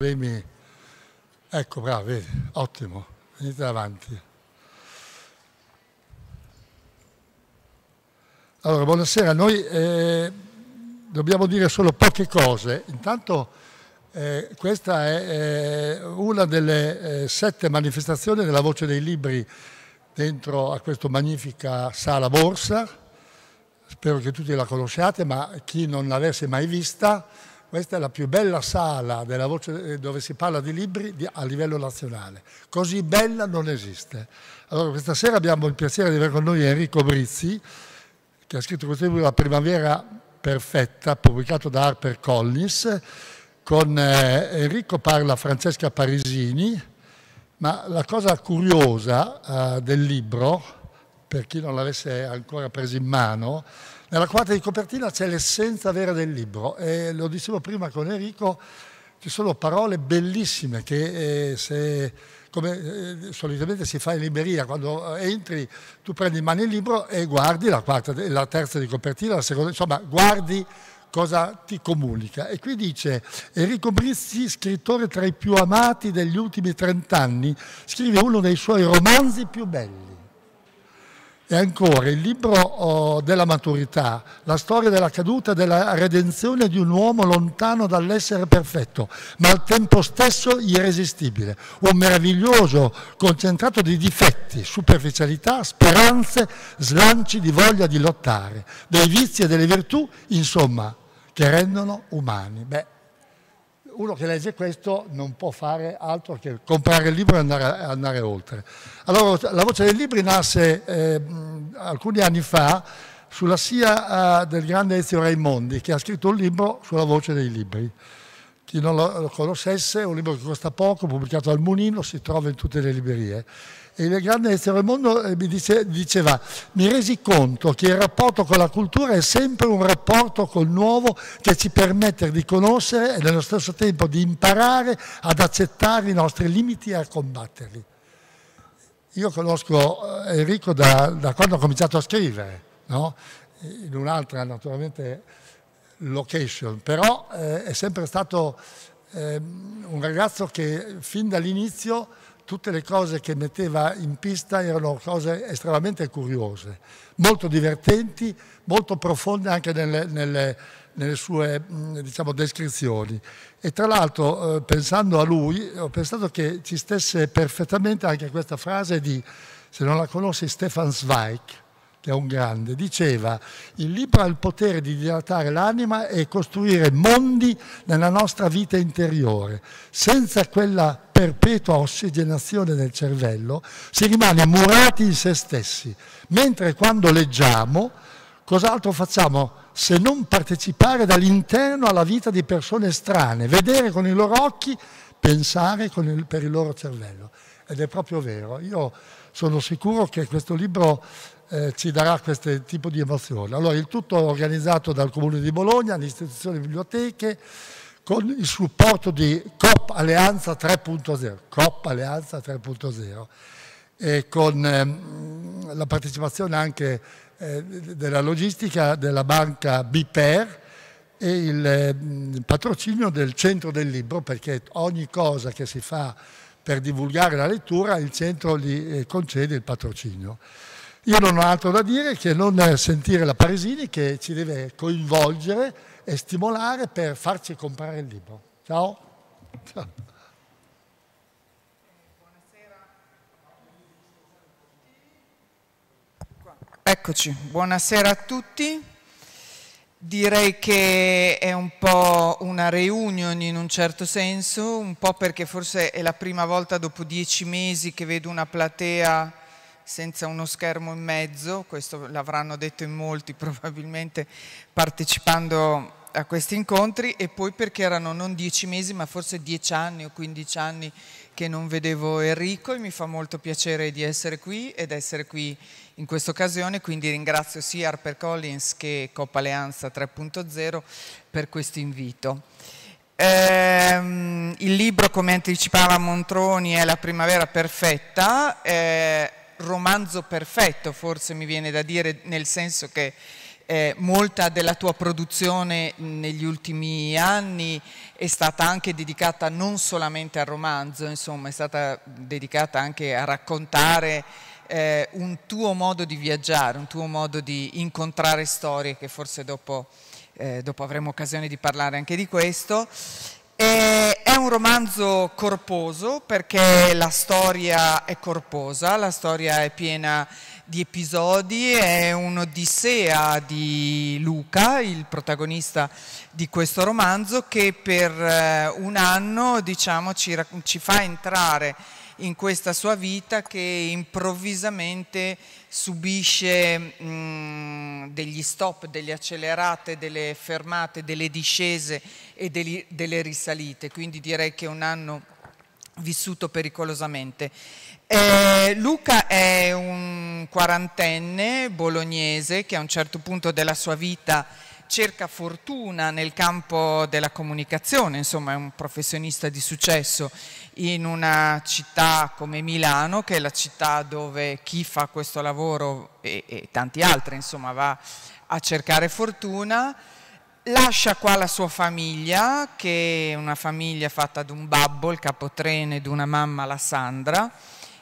problemi. Ecco, bravo, vedi, ottimo, venite avanti. Allora, buonasera, noi eh, dobbiamo dire solo poche cose. Intanto eh, questa è eh, una delle eh, sette manifestazioni della voce dei libri dentro a questa magnifica sala borsa. Spero che tutti la conosciate, ma chi non l'avesse mai vista questa è la più bella sala voce, eh, dove si parla di libri a livello nazionale. Così bella non esiste. Allora, questa sera abbiamo il piacere di avere con noi Enrico Brizzi, che ha scritto questo libro La primavera perfetta, pubblicato da Harper Collins. Con eh, Enrico parla Francesca Parisini, ma la cosa curiosa eh, del libro, per chi non l'avesse ancora preso in mano, è nella quarta di copertina c'è l'essenza vera del libro e lo dicevo prima con Enrico, ci sono parole bellissime che eh, se, come eh, solitamente si fa in libreria, quando eh, entri tu prendi in mano il libro e guardi la, quarta, la terza di copertina, la seconda, insomma guardi cosa ti comunica. E qui dice Enrico Brizzi, scrittore tra i più amati degli ultimi trent'anni, scrive uno dei suoi romanzi più belli. E ancora il libro oh, della maturità, la storia della caduta e della redenzione di un uomo lontano dall'essere perfetto, ma al tempo stesso irresistibile. Un meraviglioso concentrato di difetti, superficialità, speranze, slanci di voglia di lottare, dei vizi e delle virtù, insomma, che rendono umani. Beh, uno che legge questo non può fare altro che comprare il libro e andare, andare oltre. Allora, la voce dei libri nasce eh, alcuni anni fa sulla sia eh, del grande Ezio Raimondi, che ha scritto un libro sulla voce dei libri. Chi non lo, conoscesse, è un libro che costa poco, pubblicato dal Munino, si trova in tutte le librerie e il grande essere mondo eh, mi dice, diceva, mi resi conto che il rapporto con la cultura è sempre un rapporto col nuovo che ci permette di conoscere e nello stesso tempo di imparare ad accettare i nostri limiti e a combatterli. Io conosco eh, Enrico da, da quando ho cominciato a scrivere, no? in un'altra naturalmente location, però eh, è sempre stato eh, un ragazzo che fin dall'inizio tutte le cose che metteva in pista erano cose estremamente curiose, molto divertenti, molto profonde anche nelle, nelle, nelle sue diciamo, descrizioni. E tra l'altro, eh, pensando a lui, ho pensato che ci stesse perfettamente anche questa frase di, se non la conosci, Stefan Zweig, che è un grande, diceva il libro ha il potere di dilatare l'anima e costruire mondi nella nostra vita interiore. Senza quella perpetua ossigenazione del cervello si rimane murati in se stessi, mentre quando leggiamo, cos'altro facciamo? se non partecipare dall'interno alla vita di persone strane, vedere con i loro occhi, pensare il, per il loro cervello. Ed è proprio vero. Io sono sicuro che questo libro eh, ci darà questo tipo di emozioni. Allora, il tutto organizzato dal Comune di Bologna, l'istituzione di biblioteche, con il supporto di COP Alleanza 3.0, COP Alleanza 3.0, e con ehm, la partecipazione anche eh, della logistica della banca Biper e il, ehm, il, patrocinio del centro del libro perché ogni cosa che si fa per divulgare la lettura il centro gli eh, concede il patrocinio. Io non ho altro da dire che non sentire la Paresini che ci deve coinvolgere e stimolare per farci comprare il libro. Ciao. Ciao. Eccoci, buonasera a tutti. Direi che è un po' una reunion in un certo senso, un po' perché forse è la prima volta dopo dieci mesi che vedo una platea senza uno schermo in mezzo, questo l'avranno detto in molti probabilmente partecipando a questi incontri e poi perché erano non dieci mesi ma forse dieci anni o quindici anni che non vedevo Enrico e mi fa molto piacere di essere qui ed essere qui in questa occasione, quindi ringrazio sia HarperCollins che Coppa Alleanza 3.0 per questo invito. Ehm, il libro, come anticipava Montroni, è La primavera perfetta, eh, romanzo perfetto, forse mi viene da dire, nel senso che eh, molta della tua produzione negli ultimi anni è stata anche dedicata non solamente al romanzo, insomma, è stata dedicata anche a raccontare eh, un tuo modo di viaggiare, un tuo modo di incontrare storie che forse dopo, eh, dopo avremo occasione di parlare anche di questo è un romanzo corposo perché la storia è corposa, la storia è piena di episodi, è un'odissea di Luca, il protagonista di questo romanzo, che per eh, un anno diciamo, ci, ci fa entrare in questa sua vita che improvvisamente subisce mh, mm, degli stop, delle accelerate, delle fermate, delle discese e degli, delle risalite, quindi direi che è un anno vissuto pericolosamente. Eh, Luca è un quarantenne bolognese che a un certo punto della sua vita cerca fortuna nel campo della comunicazione, insomma è un professionista di successo in una città come Milano, che è la città dove chi fa questo lavoro e, e tanti altri insomma, va a cercare fortuna, lascia qua la sua famiglia, che è una famiglia fatta di un babbo, il capotreno, e di una mamma, la Sandra,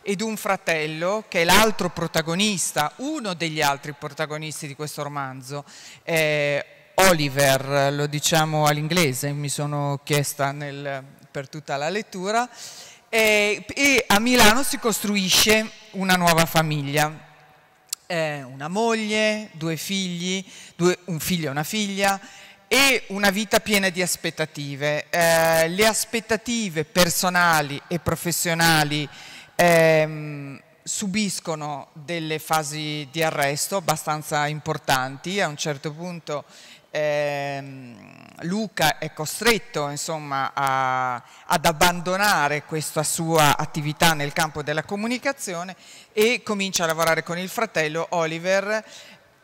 ed un fratello che è l'altro protagonista, uno degli altri protagonisti di questo romanzo, eh, Oliver, lo diciamo all'inglese, mi sono chiesta nel, per tutta la lettura, e, e, a Milano si costruisce una nuova famiglia, eh, una moglie, due figli, due, un figlio e una figlia, e una vita piena di aspettative. Eh, le aspettative personali e professionali ehm, subiscono delle fasi di arresto abbastanza importanti, a un certo punto ehm, Luca è costretto insomma, a, ad abbandonare questa sua attività nel campo della comunicazione e comincia a lavorare con il fratello Oliver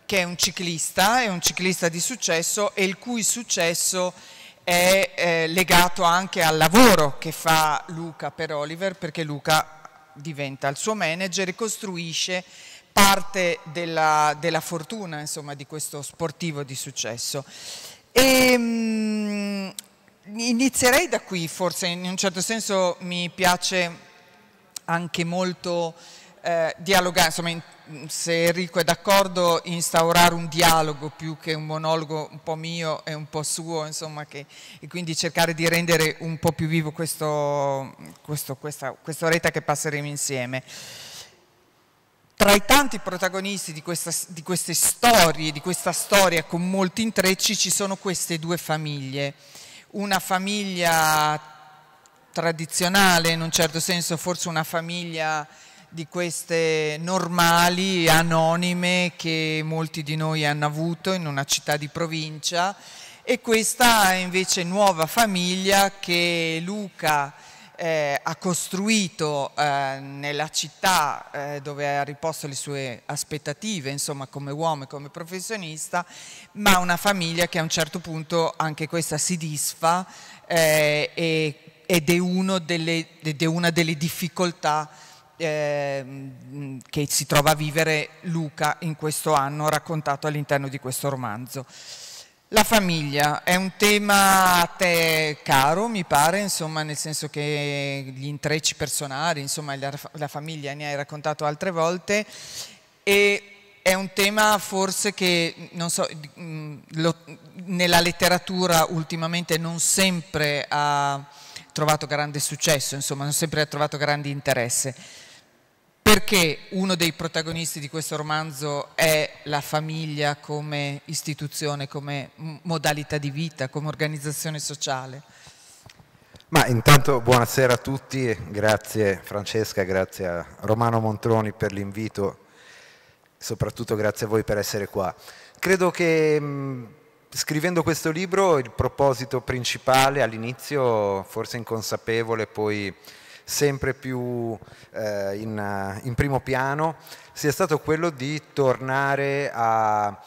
che è un ciclista, è un ciclista di successo e il cui successo è eh, legato anche al lavoro che fa Luca per Oliver perché Luca diventa il suo manager e costruisce parte della, della fortuna insomma, di questo sportivo di successo. E, ehm, mh, inizierei da qui, forse in un certo senso mi piace anche molto eh, dialogare, insomma in, se Enrico è d'accordo, instaurare un dialogo più che un monologo un po' mio e un po' suo, insomma, che, e quindi cercare di rendere un po' più vivo questo, questo, questa, questa che passeremo insieme tra i tanti protagonisti di, questa, di, queste storie, di questa storia con molti intrecci, ci sono queste due famiglie. Una famiglia tradizionale, in un certo senso forse una famiglia di queste normali, anonime, che molti di noi hanno avuto in una città di provincia, e questa invece nuova famiglia che Luca eh, ha costruito eh, nella città eh, dove ha riposto le sue aspettative, insomma come uomo e come professionista, ma una famiglia che a un certo punto anche questa si disfa eh, e, ed, è delle, ed, è una delle difficoltà eh, che si trova a vivere Luca in questo anno raccontato all'interno di questo romanzo. La famiglia è un tema a te caro, mi pare, insomma, nel senso che gli intrecci personali, insomma, la, la famiglia ne hai raccontato altre volte e è un tema forse che so, lo, nella letteratura ultimamente non sempre ha trovato grande successo, insomma, non sempre ha trovato grande interesse perché uno dei protagonisti di questo romanzo è la famiglia come istituzione, come modalità di vita, come organizzazione sociale? Ma intanto buonasera a tutti, grazie Francesca, grazie a Romano Montroni per l'invito, soprattutto grazie a voi per essere qua. Credo che mh, scrivendo questo libro il proposito principale all'inizio, forse inconsapevole, poi sempre più eh, in, in primo piano sia stato quello di tornare a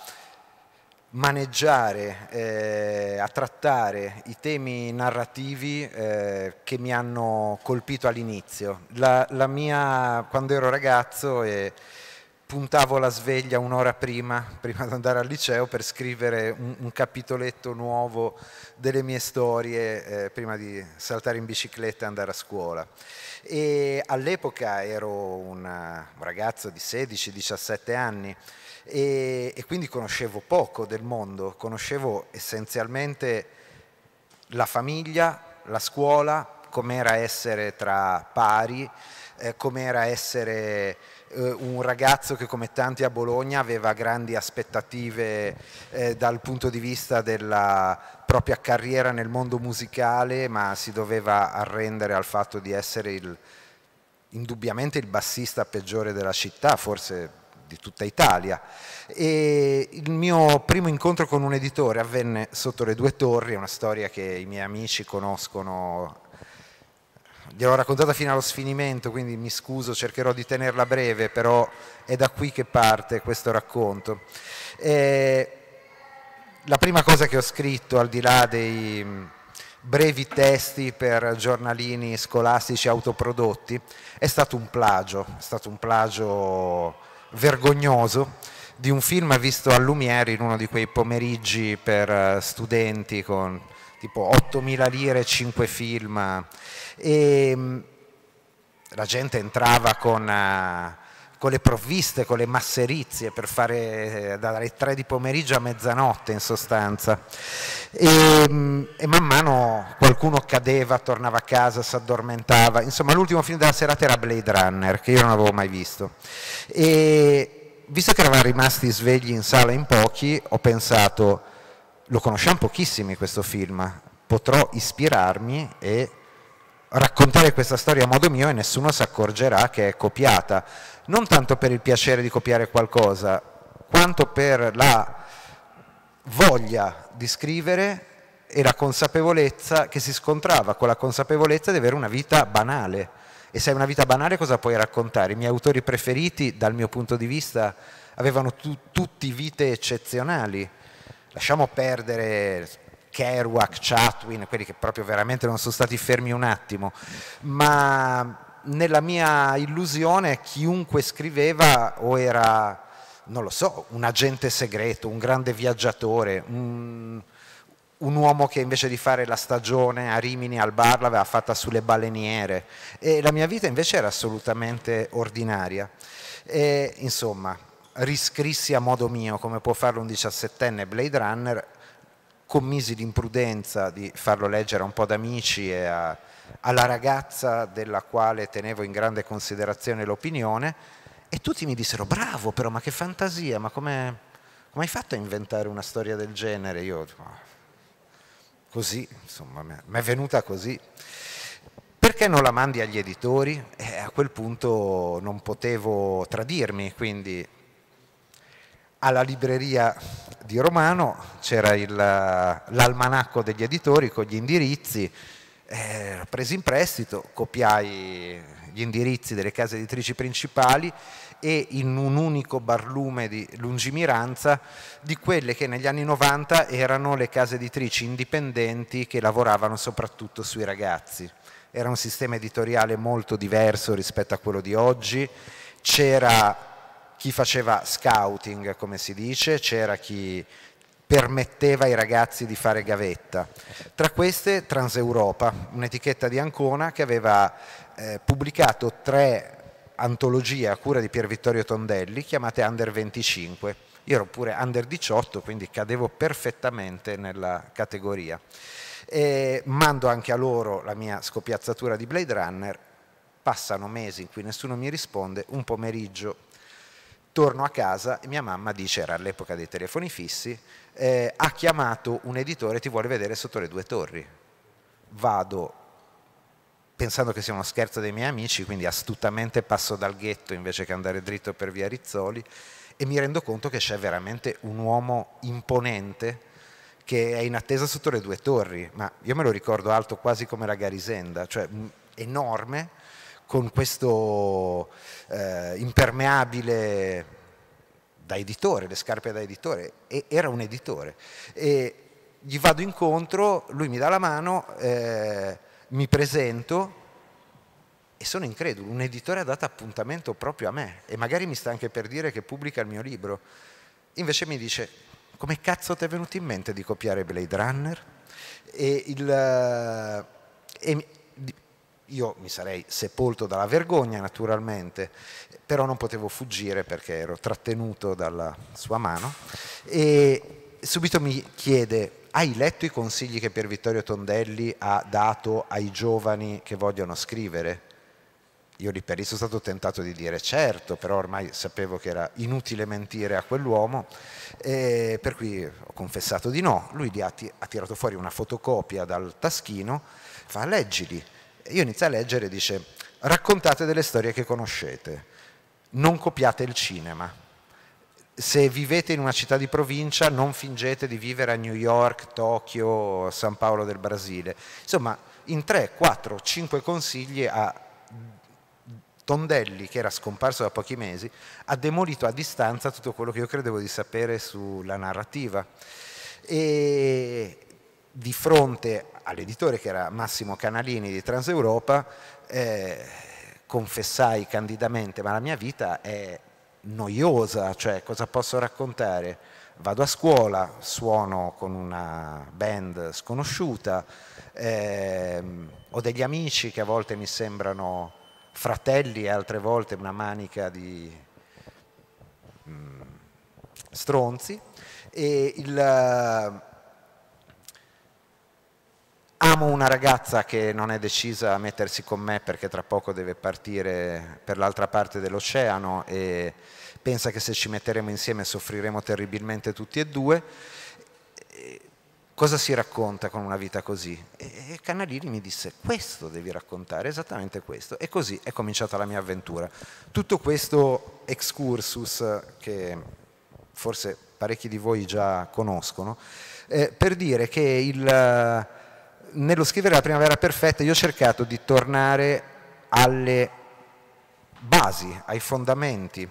maneggiare, eh, a trattare i temi narrativi eh, che mi hanno colpito all'inizio. La, mia, quando ero ragazzo e puntavo la sveglia un'ora prima, prima di andare al liceo, per scrivere un, un capitoletto nuovo delle mie storie eh, prima di saltare in bicicletta e andare a scuola. E all'epoca ero una, un ragazzo di 16-17 anni e, e quindi conoscevo poco del mondo, conoscevo essenzialmente la famiglia, la scuola, com'era essere tra pari, eh, com'era essere eh, un ragazzo che come tanti a Bologna aveva grandi aspettative eh, dal punto di vista della propria carriera nel mondo musicale, ma si doveva arrendere al fatto di essere il, indubbiamente il bassista peggiore della città, forse di tutta Italia. E il mio primo incontro con un editore avvenne sotto le due torri, una storia che i miei amici conoscono gliel'ho raccontata fino allo sfinimento, quindi mi scuso, cercherò di tenerla breve, però è da qui che parte questo racconto. E la prima cosa che ho scritto, al di là dei mm, brevi testi per giornalini scolastici autoprodotti, è stato un plagio, è stato un plagio vergognoso di un film visto a Lumiere in uno di quei pomeriggi per eh, studenti con tipo 8.000 lire, 5 film. E ehm, la gente entrava con, eh, con le provviste, con le masserizie per fare eh, dalle 3 di pomeriggio a mezzanotte in sostanza. E, ehm, e man mano qualcuno cadeva, tornava a casa, si addormentava. Insomma, l'ultimo film della serata era Blade Runner, che io non avevo mai visto. E visto che eravamo rimasti svegli in sala in pochi, ho pensato lo conosciamo pochissimi questo film, potrò ispirarmi e raccontare questa storia a modo mio e nessuno si accorgerà che è copiata, non tanto per il piacere di copiare qualcosa, quanto per la voglia di scrivere e la consapevolezza che si scontrava con la consapevolezza di avere una vita banale. E se hai una vita banale cosa puoi raccontare? I miei autori preferiti, dal mio punto di vista, avevano tu tutti vite eccezionali lasciamo perdere Kerouac, Chatwin, quelli che proprio veramente non sono stati fermi un attimo, ma nella mia illusione chiunque scriveva o era, non lo so, un agente segreto, un grande viaggiatore, un, un uomo che invece di fare la stagione a Rimini al bar l'aveva fatta sulle baleniere e la mia vita invece era assolutamente ordinaria. E, insomma, riscrissi a modo mio, come può farlo un 17enne Blade Runner, commisi l'imprudenza di farlo leggere a un po' d'amici e a, alla ragazza della quale tenevo in grande considerazione l'opinione e tutti mi dissero bravo però ma che fantasia, ma come, hai fatto a inventare una storia del genere? Io così, insomma, mi è venuta così. Perché non la mandi agli editori? E a quel punto non potevo tradirmi, quindi alla libreria di Romano c'era l'almanacco degli editori con gli indirizzi, eh, presi in prestito, copiai gli indirizzi delle case editrici principali e in un unico barlume di lungimiranza di quelle che negli anni 90 erano le case editrici indipendenti che lavoravano soprattutto sui ragazzi. Era un sistema editoriale molto diverso rispetto a quello di oggi, c'era chi faceva scouting, come si dice, c'era chi permetteva ai ragazzi di fare gavetta. Tra queste Transeuropa, un'etichetta di Ancona che aveva eh, pubblicato tre antologie a cura di Pier Vittorio Tondelli chiamate Under 25. Io ero pure Under 18, quindi cadevo perfettamente nella categoria. E mando anche a loro la mia scopiazzatura di Blade Runner, passano mesi in cui nessuno mi risponde, un pomeriggio torno a casa e mia mamma dice, era all'epoca dei telefoni fissi, eh, ha chiamato un editore e ti vuole vedere sotto le due torri. Vado pensando che sia uno scherzo dei miei amici, quindi astutamente passo dal ghetto invece che andare dritto per via Rizzoli e mi rendo conto che c'è veramente un uomo imponente che è in attesa sotto le due torri, ma io me lo ricordo alto quasi come la Garisenda, cioè mm, enorme, con questo eh, impermeabile da editore, le scarpe da editore, e era un editore. E gli vado incontro, lui mi dà la mano, eh, mi presento e sono incredulo, un editore ha dato appuntamento proprio a me e magari mi sta anche per dire che pubblica il mio libro. Invece mi dice, come cazzo ti è venuto in mente di copiare Blade Runner? E il, eh, e, io mi sarei sepolto dalla vergogna naturalmente, però non potevo fuggire perché ero trattenuto dalla sua mano e subito mi chiede hai letto i consigli che Pier Vittorio Tondelli ha dato ai giovani che vogliono scrivere? Io lì per lì sono stato tentato di dire certo, però ormai sapevo che era inutile mentire a quell'uomo, per cui ho confessato di no. Lui ha, tirato fuori una fotocopia dal taschino, fa leggili, io inizio a leggere e dice raccontate delle storie che conoscete, non copiate il cinema. Se vivete in una città di provincia non fingete di vivere a New York, Tokyo, San Paolo del Brasile. Insomma, in 3, 4, 5 consigli a Tondelli, che era scomparso da pochi mesi, ha demolito a distanza tutto quello che io credevo di sapere sulla narrativa. E di fronte all'editore che era Massimo Canalini di Transeuropa, eh, confessai candidamente, ma la mia vita è noiosa, cioè cosa posso raccontare? Vado a scuola, suono con una band sconosciuta, eh, ho degli amici che a volte mi sembrano fratelli e altre volte una manica di mh, mm, stronzi e il, Amo una ragazza che non è decisa a mettersi con me perché tra poco deve partire per l'altra parte dell'oceano e pensa che se ci metteremo insieme soffriremo terribilmente tutti e due. cosa si racconta con una vita così? E Canalini mi disse questo devi raccontare, esattamente questo. E così è cominciata la mia avventura. Tutto questo excursus che forse parecchi di voi già conoscono, eh, per dire che il nello scrivere la primavera perfetta io ho cercato di tornare alle basi, ai fondamenti,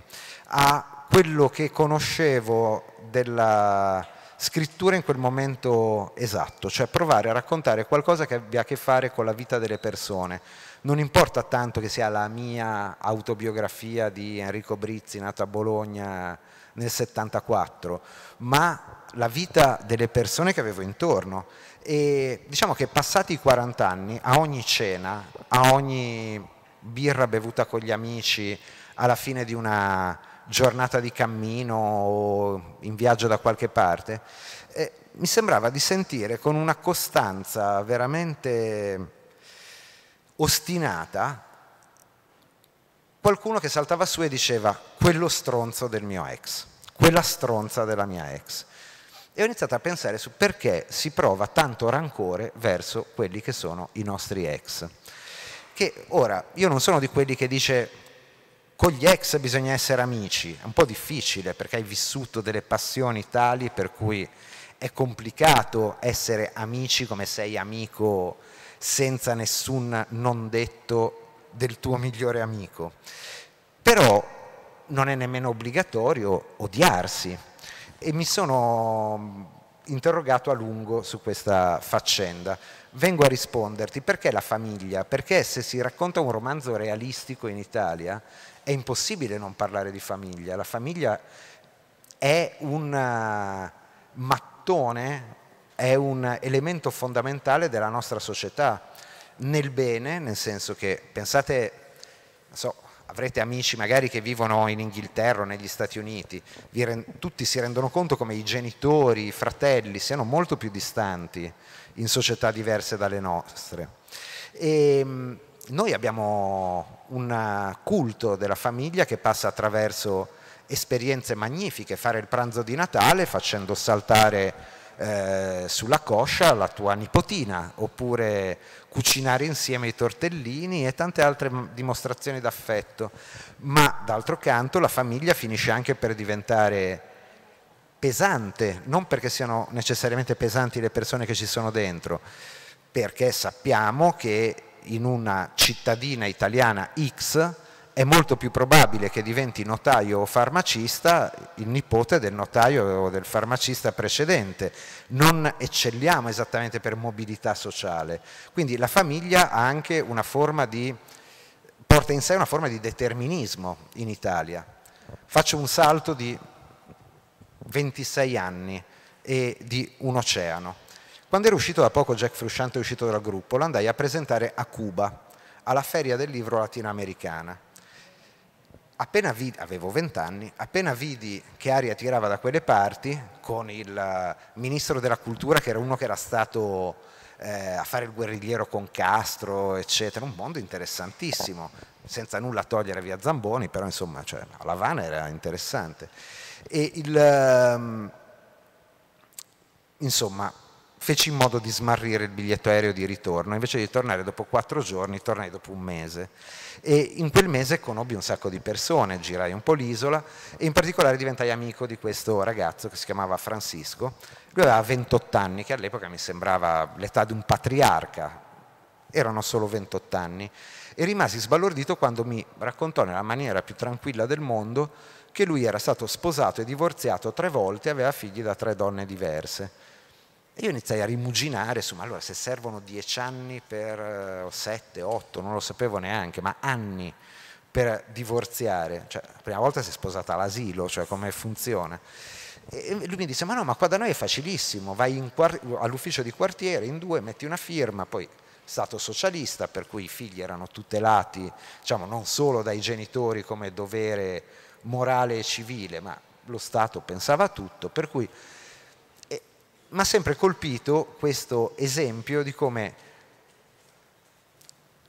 a quello che conoscevo della scrittura in quel momento esatto, cioè provare a raccontare qualcosa che abbia a che fare con la vita delle persone. Non importa tanto che sia la mia autobiografia di Enrico Brizzi, nato a Bologna nel 74, ma la vita delle persone che avevo intorno e diciamo che passati i 40 anni, a ogni cena, a ogni birra bevuta con gli amici, alla fine di una giornata di cammino o in viaggio da qualche parte, eh, mi sembrava di sentire con una costanza veramente ostinata qualcuno che saltava su e diceva quello stronzo del mio ex, quella stronza della mia ex e ho iniziato a pensare su perché si prova tanto rancore verso quelli che sono i nostri ex. Che ora, io non sono di quelli che dice con gli ex bisogna essere amici, è un po' difficile perché hai vissuto delle passioni tali per cui è complicato essere amici come sei amico senza nessun non detto del tuo migliore amico. Però non è nemmeno obbligatorio odiarsi, e mi sono mm, interrogato a lungo su questa faccenda. Vengo a risponderti perché la famiglia? Perché se si racconta un romanzo realistico in Italia è impossibile non parlare di famiglia. La famiglia è un uh, mattone, è un elemento fondamentale della nostra società, nel bene, nel senso che pensate, so, avrete amici magari che vivono in Inghilterra o negli Stati Uniti, tutti si rendono conto come i genitori, i fratelli siano molto più distanti in società diverse dalle nostre. E ehm, noi abbiamo un culto della famiglia che passa attraverso esperienze magnifiche, fare il pranzo di Natale facendo saltare eh, sulla coscia la tua nipotina, oppure cucinare insieme i tortellini e tante altre dimostrazioni d'affetto, ma d'altro canto la famiglia finisce anche per diventare pesante, non perché siano necessariamente pesanti le persone che ci sono dentro, perché sappiamo che in una cittadina italiana X è molto più probabile che diventi notaio o farmacista il nipote del notaio o del farmacista precedente. Non eccelliamo esattamente per mobilità sociale. Quindi la famiglia ha anche una forma di, porta in sé una forma di determinismo in Italia. Faccio un salto di 26 anni e di un oceano. Quando ero uscito da poco Jack Frusciante è uscito dal gruppo, lo andai a presentare a Cuba, alla Feria del Libro Latinoamericana appena vidi, avevo vent'anni, appena vidi che aria tirava da quelle parti, con il eh, ministro della cultura che era uno che era stato eh, a fare il guerrigliero con Castro, eccetera, un mondo interessantissimo, senza nulla togliere via Zamboni, però insomma, cioè, Lavana era interessante. E il, um, insomma, feci in modo di smarrire il biglietto aereo di ritorno, invece di tornare dopo quattro giorni, tornai dopo un mese. E in quel mese conobbi un sacco di persone, girai un po' l'isola e in particolare diventai amico di questo ragazzo che si chiamava Francisco, lui aveva 28 anni, che all'epoca mi sembrava l'età di un patriarca, erano solo 28 anni, e rimasi sbalordito quando mi raccontò nella maniera più tranquilla del mondo che lui era stato sposato e divorziato tre volte e aveva figli da tre donne diverse e io iniziai a rimuginare insomma, allora se servono dieci anni per eh, sette, otto, non lo sapevo neanche, ma anni per divorziare, cioè la prima volta si è sposata all'asilo, cioè come funziona. E lui mi disse, ma no, ma qua da noi è facilissimo, vai all'ufficio di quartiere in due, metti una firma, poi stato socialista, per cui i figli erano tutelati diciamo, non solo dai genitori come dovere morale e civile, ma lo Stato pensava a tutto, per cui mi ha sempre colpito questo esempio di come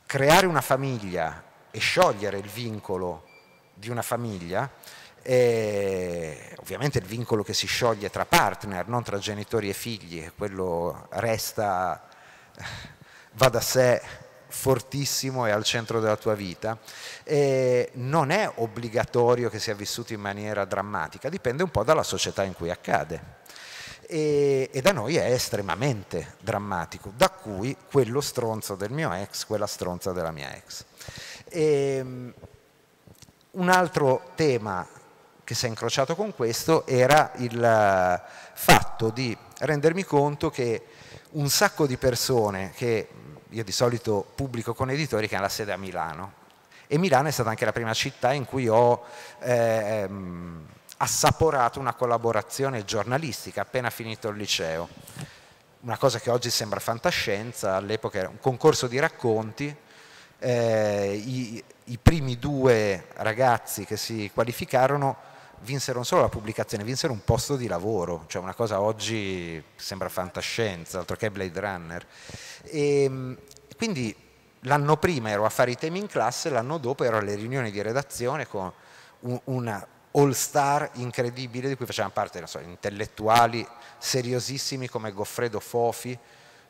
creare una famiglia e sciogliere il vincolo di una famiglia, eh, ovviamente il vincolo che si scioglie tra partner, non tra genitori e figli, quello resta, eh, va da sé fortissimo e al centro della tua vita, eh, non è obbligatorio che sia vissuto in maniera drammatica, dipende un po' dalla società in cui accade e, e da noi è estremamente drammatico, da cui quello stronzo del mio ex, quella stronza della mia ex. E, ehm, un altro tema che si è incrociato con questo era il fatto di rendermi conto che un sacco di persone che io di solito pubblico con editori che hanno la sede a Milano e Milano è stata anche la prima città in cui ho ehm, assaporato una collaborazione giornalistica appena finito il liceo. Una cosa che oggi sembra fantascienza, all'epoca era un concorso di racconti, eh, i, i primi due ragazzi che si qualificarono vinsero non solo la pubblicazione, vinsero un posto di lavoro, cioè una cosa oggi sembra fantascienza, altro che Blade Runner. E, ehm, quindi l'anno prima ero a fare i temi in classe, l'anno dopo ero alle riunioni di redazione con una, all star incredibile di cui facevano parte so, intellettuali seriosissimi come Goffredo Fofi,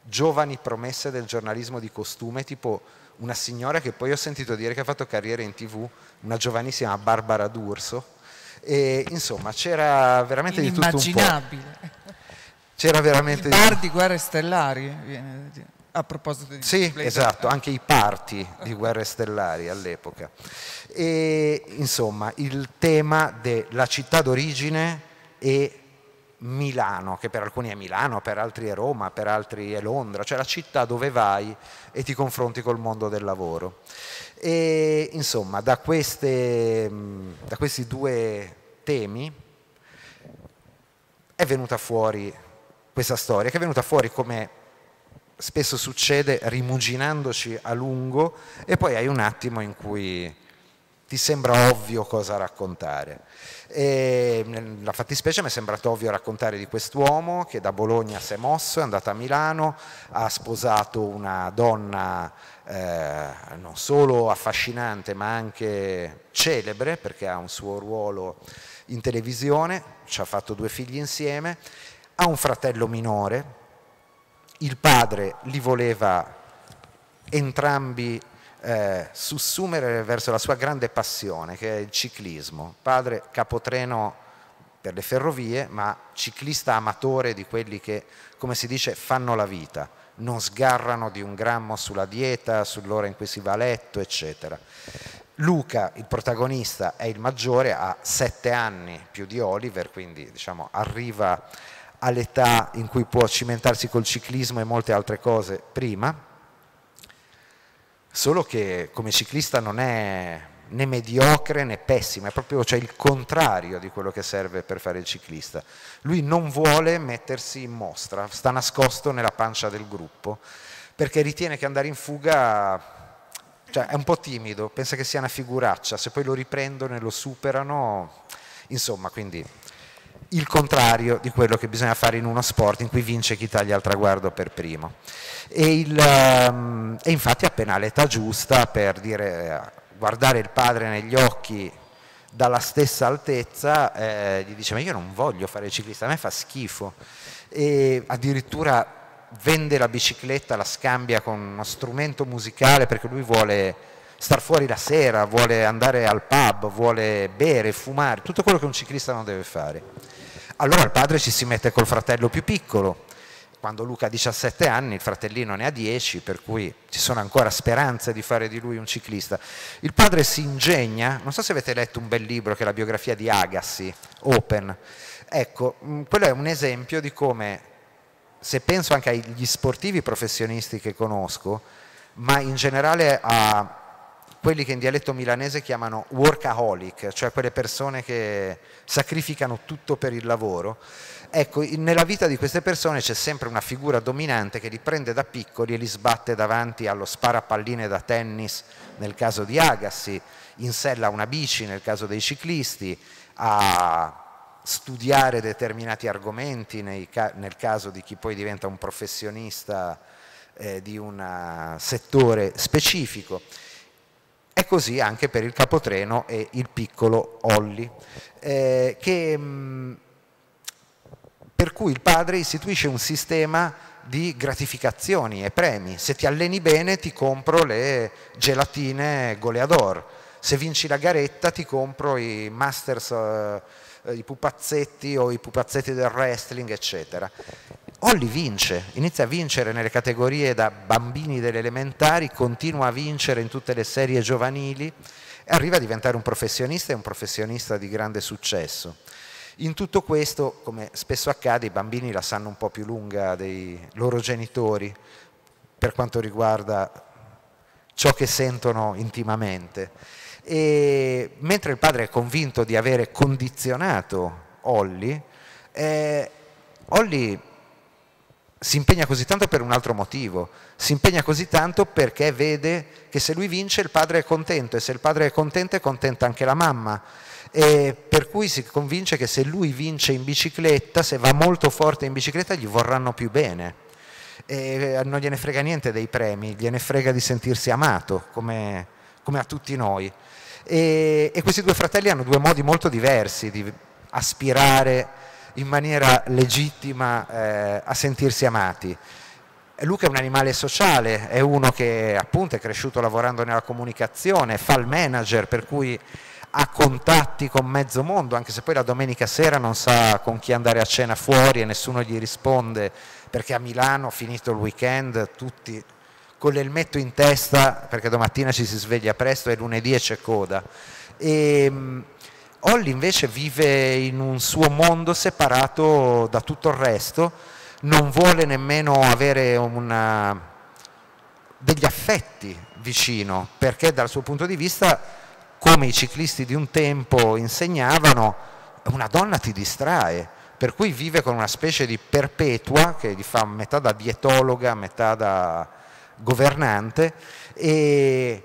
giovani promesse del giornalismo di costume, tipo una signora che poi ho sentito dire che ha fatto carriera in tv, una giovanissima Barbara D'Urso, e insomma c'era veramente di tutto un po'. C'era veramente... Il bar di guerre stellari. Viene... Eh, a proposito di Sì, esatto, anche i parti di Guerre Stellari all'epoca. E insomma, il tema della città d'origine e Milano, che per alcuni è Milano, per altri è Roma, per altri è Londra, cioè la città dove vai e ti confronti col mondo del lavoro. E insomma, da, queste, da questi due temi è venuta fuori questa storia, che è venuta fuori come spesso succede rimuginandoci a lungo e poi hai un attimo in cui ti sembra ovvio cosa raccontare. E nella fattispecie mi è sembrato ovvio raccontare di quest'uomo che da Bologna si è mosso, è andato a Milano, ha sposato una donna eh, non solo affascinante ma anche celebre perché ha un suo ruolo in televisione, ci ha fatto due figli insieme, ha un fratello minore il padre li voleva entrambi eh, sussumere verso la sua grande passione che è il ciclismo. Padre capotreno per le ferrovie, ma ciclista amatore di quelli che, come si dice, fanno la vita, non sgarrano di un grammo sulla dieta, sull'ora in cui si va a letto, eccetera. Luca, il protagonista, è il maggiore, ha sette anni più di Oliver, quindi diciamo, arriva all'età in cui può cimentarsi col ciclismo e molte altre cose prima, solo che come ciclista non è né mediocre né pessima, è proprio cioè, il contrario di quello che serve per fare il ciclista. Lui non vuole mettersi in mostra, sta nascosto nella pancia del gruppo, perché ritiene che andare in fuga cioè, è un po' timido, pensa che sia una figuraccia, se poi lo riprendono e lo superano, insomma, quindi il contrario di quello che bisogna fare in uno sport in cui vince chi taglia il traguardo per primo. E, il, um, e infatti appena l'età giusta per dire, eh, guardare il padre negli occhi dalla stessa altezza, eh, gli dice ma io non voglio fare ciclista, a me fa schifo. E addirittura vende la bicicletta, la scambia con uno strumento musicale perché lui vuole star fuori la sera, vuole andare al pub, vuole bere, fumare, tutto quello che un ciclista non deve fare. Allora il padre ci si mette col fratello più piccolo. Quando Luca ha 17 anni, il fratellino ne ha 10, per cui ci sono ancora speranze di fare di lui un ciclista. Il padre si ingegna, non so se avete letto un bel libro che è la biografia di Agassi, Open. Ecco, mm, quello è un esempio di come, se penso anche agli sportivi professionisti che conosco, ma in generale a quelli che in dialetto milanese chiamano workaholic, cioè quelle persone che sacrificano tutto per il lavoro. Ecco, nella vita di queste persone c'è sempre una figura dominante che li prende da piccoli e li sbatte davanti allo sparapalline da tennis nel caso di Agassi, in sella una bici nel caso dei ciclisti, a studiare determinati argomenti nel caso di chi poi diventa un professionista eh, di un settore specifico. E così anche per il capotreno e il piccolo Olli, eh, mm, per cui il padre istituisce un sistema di gratificazioni e premi. Se ti alleni bene ti compro le gelatine goleador, se vinci la garetta ti compro i masters, eh, i pupazzetti o i pupazzetti del wrestling, eccetera. Olli vince, inizia a vincere nelle categorie da bambini delle elementari, continua a vincere in tutte le serie giovanili e arriva a diventare un professionista e un professionista di grande successo. In tutto questo, come spesso accade, i bambini la sanno un po' più lunga dei loro genitori per quanto riguarda ciò che sentono intimamente. E mentre il padre è convinto di avere condizionato Olli, eh, Olli si impegna così tanto per un altro motivo, si impegna così tanto perché vede che se lui vince il padre è contento e se il padre è contento è contenta anche la mamma. E per cui si convince che se lui vince in bicicletta, se va molto forte in bicicletta, gli vorranno più bene. E eh, non gliene frega niente dei premi, gliene frega di sentirsi amato, come, come a tutti noi. E, e questi due fratelli hanno due modi molto diversi di aspirare in maniera legittima eh, a sentirsi amati. Luca è un animale sociale, è uno che appunto è cresciuto lavorando nella comunicazione, fa il manager, per cui ha contatti con mezzo mondo, anche se poi la domenica sera non sa con chi andare a cena fuori e nessuno gli risponde, perché a Milano, finito il weekend, tutti con l'elmetto in testa, perché domattina ci si sveglia presto e lunedì c'è coda. E, ehm, Olli invece vive in un suo mondo separato da tutto il resto, non vuole nemmeno avere una, degli affetti vicino, perché dal suo punto di vista, come i ciclisti di un tempo insegnavano, una donna ti distrae, per cui vive con una specie di perpetua che gli fa metà da dietologa, metà da governante e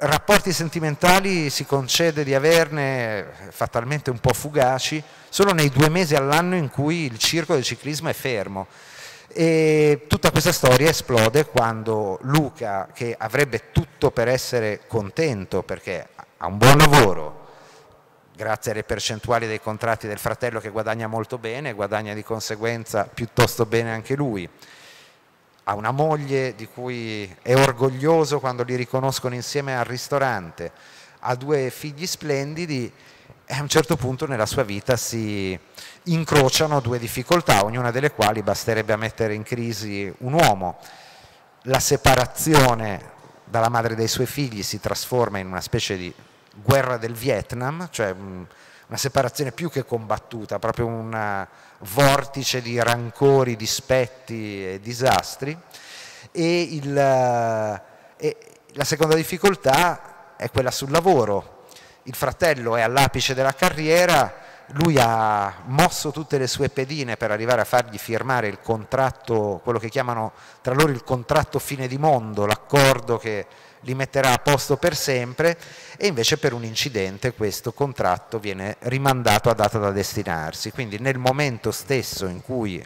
rapporti sentimentali si concede di averne eh, fatalmente un po' fugaci solo nei due mesi all'anno in cui il circo del ciclismo è fermo e tutta questa storia esplode quando Luca che avrebbe tutto per essere contento perché ha un buon lavoro grazie alle percentuali dei contratti del fratello che guadagna molto bene guadagna di conseguenza piuttosto bene anche lui ha una moglie di cui è orgoglioso quando li riconoscono insieme al ristorante, ha due figli splendidi e a un certo punto nella sua vita si incrociano due difficoltà, ognuna delle quali basterebbe a mettere in crisi un uomo. La separazione dalla madre dei suoi figli si trasforma in una specie di guerra del Vietnam, cioè una separazione più che combattuta, proprio una, vortice di rancori, dispetti e disastri. E, il, eh, e la seconda difficoltà è quella sul lavoro. Il fratello è all'apice della carriera, lui ha mosso tutte le sue pedine per arrivare a fargli firmare il contratto, quello che chiamano tra loro il contratto fine di mondo, l'accordo che li metterà a posto per sempre e invece per un incidente questo contratto viene rimandato a data da destinarsi. Quindi nel momento stesso in cui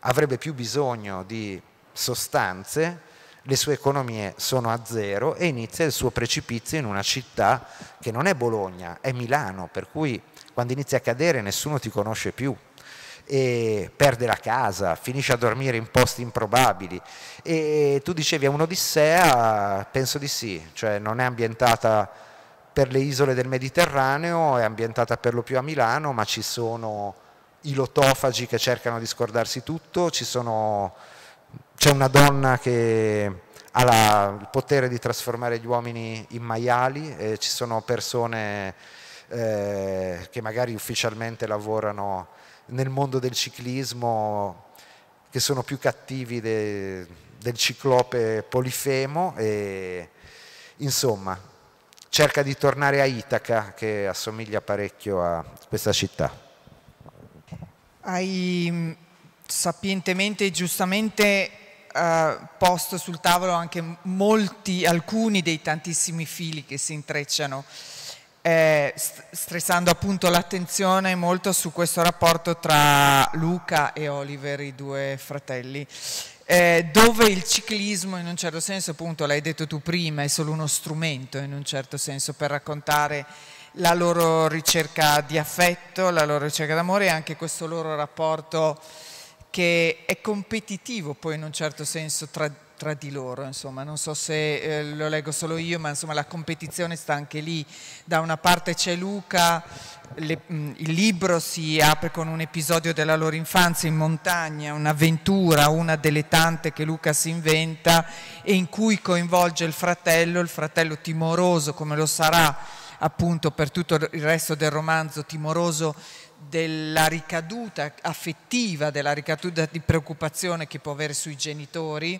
avrebbe più bisogno di sostanze, le sue economie sono a zero e inizia il suo precipizio in una città che non è Bologna, è Milano, per cui quando inizia a cadere nessuno ti conosce più e perde la casa, finisce a dormire in posti improbabili. E tu dicevi è un'odissea, penso di sì, cioè non è ambientata per le isole del Mediterraneo, è ambientata per lo più a Milano, ma ci sono i lotofagi che cercano di scordarsi tutto, sono... c'è una donna che ha la... il potere di trasformare gli uomini in maiali, e ci sono persone eh, che magari ufficialmente lavorano nel mondo del ciclismo che sono più cattivi de, del ciclope Polifemo e insomma cerca di tornare a Itaca che assomiglia parecchio a questa città. Hai mm, sapientemente e giustamente eh, posto sul tavolo anche molti, alcuni dei tantissimi fili che si intrecciano eh, stressando appunto l'attenzione molto su questo rapporto tra Luca e Oliver, i due fratelli, eh, dove il ciclismo in un certo senso, appunto l'hai detto tu prima, è solo uno strumento in un certo senso per raccontare la loro ricerca di affetto, la loro ricerca d'amore e anche questo loro rapporto che è competitivo poi in un certo senso tra tra di loro, insomma. non so se eh, lo leggo solo io, ma insomma, la competizione sta anche lì. Da una parte c'è Luca, le, mh, il libro si apre con un episodio della loro infanzia in montagna, un'avventura, una delle tante che Luca si inventa e in cui coinvolge il fratello, il fratello timoroso come lo sarà appunto per tutto il resto del romanzo, timoroso della ricaduta affettiva, della ricaduta di preoccupazione che può avere sui genitori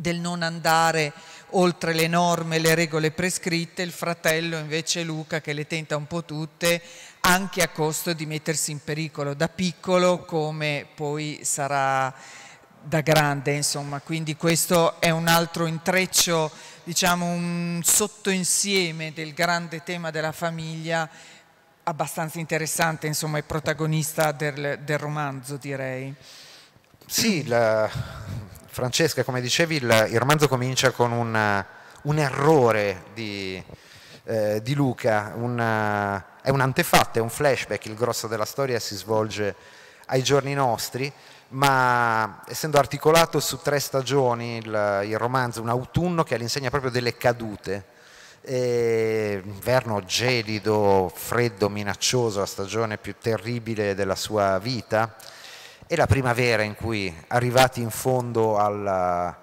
del non andare oltre le norme, le regole prescritte, il fratello invece Luca che le tenta un po' tutte anche a costo di mettersi in pericolo da piccolo come poi sarà da grande, insomma, quindi questo è un altro intreccio, diciamo un sottoinsieme del grande tema della famiglia abbastanza interessante, insomma, è protagonista del, del romanzo, direi. Sì, la, Francesca, come dicevi, il, il romanzo comincia con un, uh, un errore di, eh, di Luca, una, uh, è un antefatto, è un flashback, il grosso della storia si svolge ai giorni nostri, ma essendo articolato su tre stagioni il, il romanzo, un autunno che all'insegna proprio delle cadute, e, inverno gelido, freddo, minaccioso, la stagione più terribile della sua vita, è la primavera in cui, arrivati in fondo alla,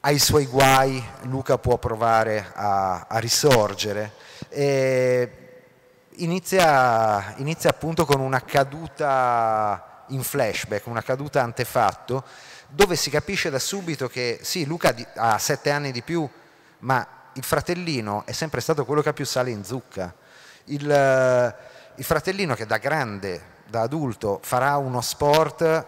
ai suoi guai, Luca può provare a, a risorgere. Inizia, inizia appunto con una caduta in flashback, una caduta antefatto, dove si capisce da subito che sì, Luca ha sette anni di più, ma il fratellino è sempre stato quello che ha più sale in zucca. Il, il, fratellino che da grande da adulto farà uno sport,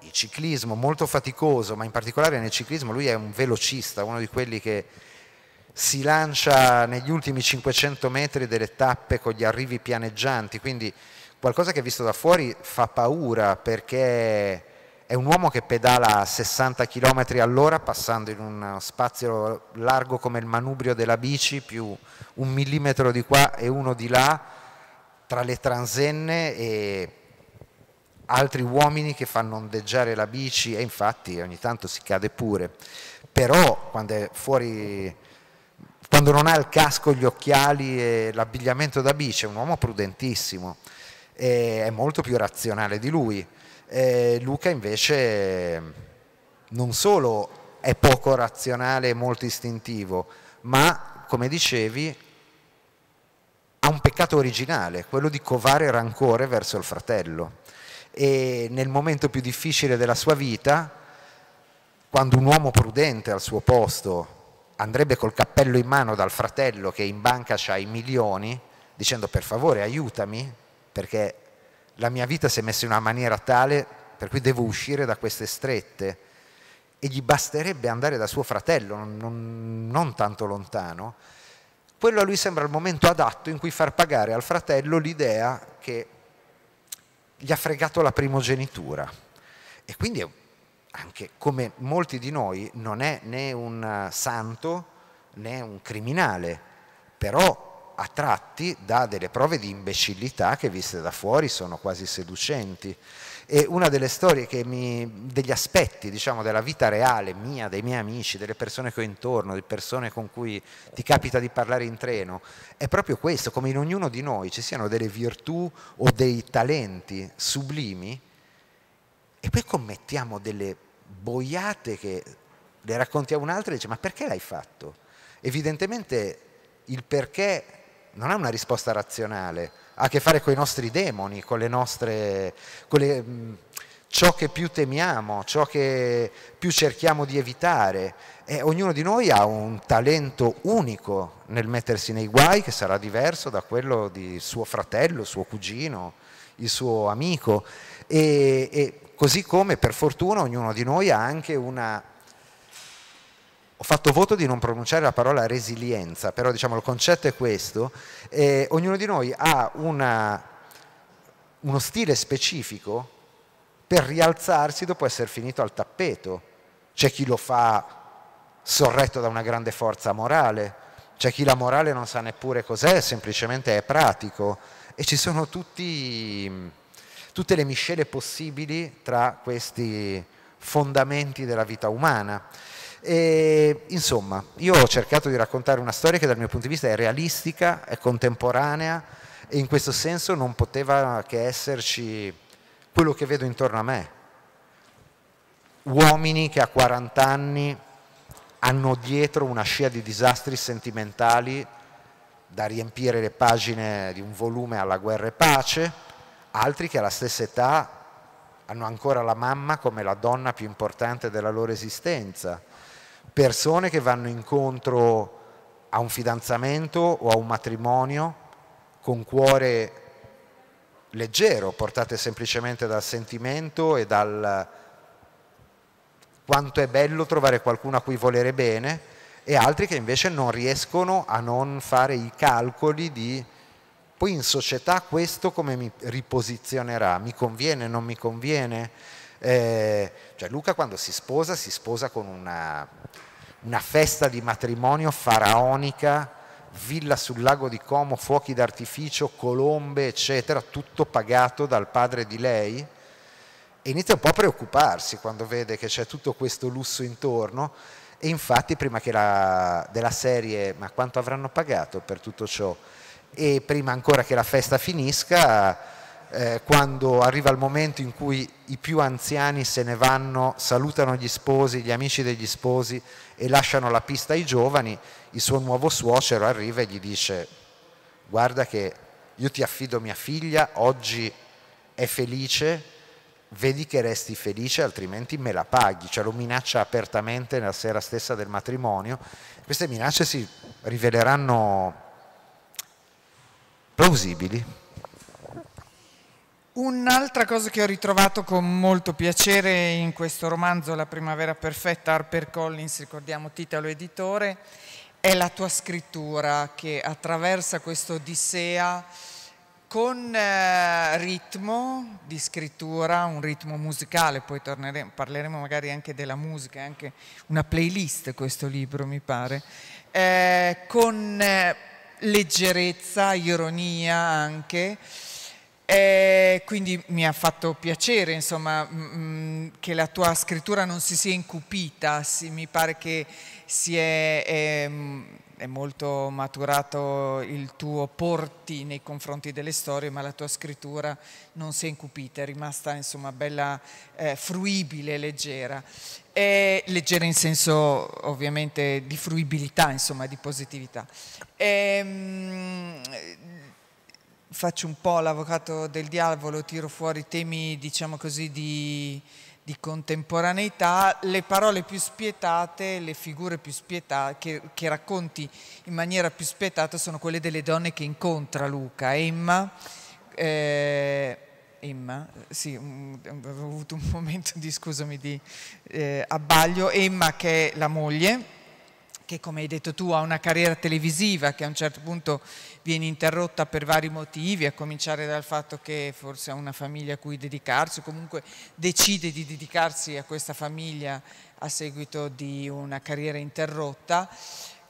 il ciclismo, molto faticoso, ma in particolare nel ciclismo lui è un velocista, uno di quelli che si lancia negli ultimi 500 metri delle tappe con gli arrivi pianeggianti, quindi qualcosa che visto da fuori fa paura perché è un uomo che pedala a 60 km all'ora passando in uno spazio largo come il manubrio della bici più un millimetro di qua e uno di là tra le transenne e altri uomini che fanno ondeggiare la bici e infatti ogni tanto si cade pure, però quando è fuori, quando non ha il casco, gli occhiali e l'abbigliamento da bici, è un uomo prudentissimo, è molto più razionale di lui. E Luca invece non solo è poco razionale e molto istintivo, ma come dicevi ha un peccato originale, quello di covare rancore verso il fratello e nel momento più difficile della sua vita, quando un uomo prudente al suo posto andrebbe col cappello in mano dal fratello che in banca ha i milioni, dicendo per favore aiutami, perché la mia vita si è messa in una maniera tale per cui devo uscire da queste strette. E gli basterebbe andare da suo fratello, non, non tanto lontano. Quello a lui sembra il momento adatto in cui far pagare al fratello l'idea che gli ha fregato la primogenitura. E quindi anche come molti di noi non è né un eh, santo né un criminale, però a tratti dà delle prove di imbecillità che viste da fuori sono quasi seducenti. E una delle storie mi, degli aspetti diciamo, della vita reale mia, dei miei amici, delle persone che ho intorno, di persone con cui ti capita di parlare in treno, è proprio questo, come in ognuno di noi ci siano delle virtù o dei talenti sublimi e poi commettiamo delle boiate che le raccontiamo un'altra e dice ma perché l'hai fatto? Evidentemente il perché non ha una risposta razionale, ha a che fare con i nostri demoni, con le nostre... Con le, mm, ciò che più temiamo, ciò che più cerchiamo di evitare. E ognuno di noi ha un talento unico nel mettersi nei guai che sarà diverso da quello di suo fratello, suo cugino, il suo amico. E, e così come per fortuna ognuno di noi ha anche una ho fatto voto di non pronunciare la parola resilienza, però diciamo il concetto è questo, eh, ognuno di noi ha una, uno stile specifico per rialzarsi dopo essere finito al tappeto, c'è chi lo fa sorretto da una grande forza morale, c'è chi la morale non sa neppure cos'è, semplicemente è pratico e ci sono tutti, tutte le miscele possibili tra questi fondamenti della vita umana. E, insomma, io ho cercato di raccontare una storia che dal mio punto di vista è realistica, è contemporanea e in questo senso non poteva che esserci quello che vedo intorno a me. Uomini che a 40 anni hanno dietro una scia di disastri sentimentali da riempire le pagine di un volume alla guerra e pace, altri che alla stessa età hanno ancora la mamma come la donna più importante della loro esistenza, persone che vanno incontro a un fidanzamento o a un matrimonio con cuore leggero, portate semplicemente dal sentimento e dal quanto è bello trovare qualcuno a cui volere bene e altri che invece non riescono a non fare i calcoli di poi in società questo come mi riposizionerà, mi conviene, non mi conviene, eh, cioè Luca quando si sposa, si sposa con una, una festa di matrimonio faraonica, villa sul lago di Como, fuochi d'artificio, colombe, eccetera, tutto pagato dal padre di lei. E inizia un po' a preoccuparsi quando vede che c'è tutto questo lusso intorno e infatti prima che la, della serie ma quanto avranno pagato per tutto ciò e prima ancora che la festa finisca eh, quando arriva il momento in cui i più anziani se ne vanno, salutano gli sposi, gli amici degli sposi e lasciano la pista ai giovani, il suo nuovo suocero arriva e gli dice guarda che io ti affido mia figlia, oggi è felice, vedi che resti felice altrimenti me la paghi, cioè lo minaccia apertamente nella sera stessa del matrimonio. Queste minacce si riveleranno plausibili Un'altra cosa che ho ritrovato con molto piacere in questo romanzo La primavera perfetta, Harper Collins, ricordiamo titolo editore, è la tua scrittura che attraversa questa odissea con eh, ritmo di scrittura, un ritmo musicale, poi parleremo magari anche della musica, è anche una playlist questo libro mi pare, eh, con eh, leggerezza, ironia anche, eh, quindi mi ha fatto piacere insomma, che la tua scrittura non si sia incupita, si, mi pare che si è, è, è, molto maturato il tuo porti nei confronti delle storie, ma la tua scrittura non si è incupita, è rimasta insomma, bella, eh, fruibile, leggera. Eh, leggera in senso ovviamente di fruibilità, insomma, di positività. Eh, faccio un po' l'avvocato del diavolo, tiro fuori temi, diciamo così, di, di, contemporaneità, le parole più spietate, le figure più spietate, che, che, racconti in maniera più spietata sono quelle delle donne che incontra Luca, Emma, eh, Emma, sì, ho avuto un momento di, scusami, di eh, abbaglio, Emma che è la moglie, che come hai detto tu ha una carriera televisiva che a un certo punto viene interrotta per vari motivi, a cominciare dal fatto che forse ha una famiglia a cui dedicarsi o comunque decide di dedicarsi a questa famiglia a seguito di una carriera interrotta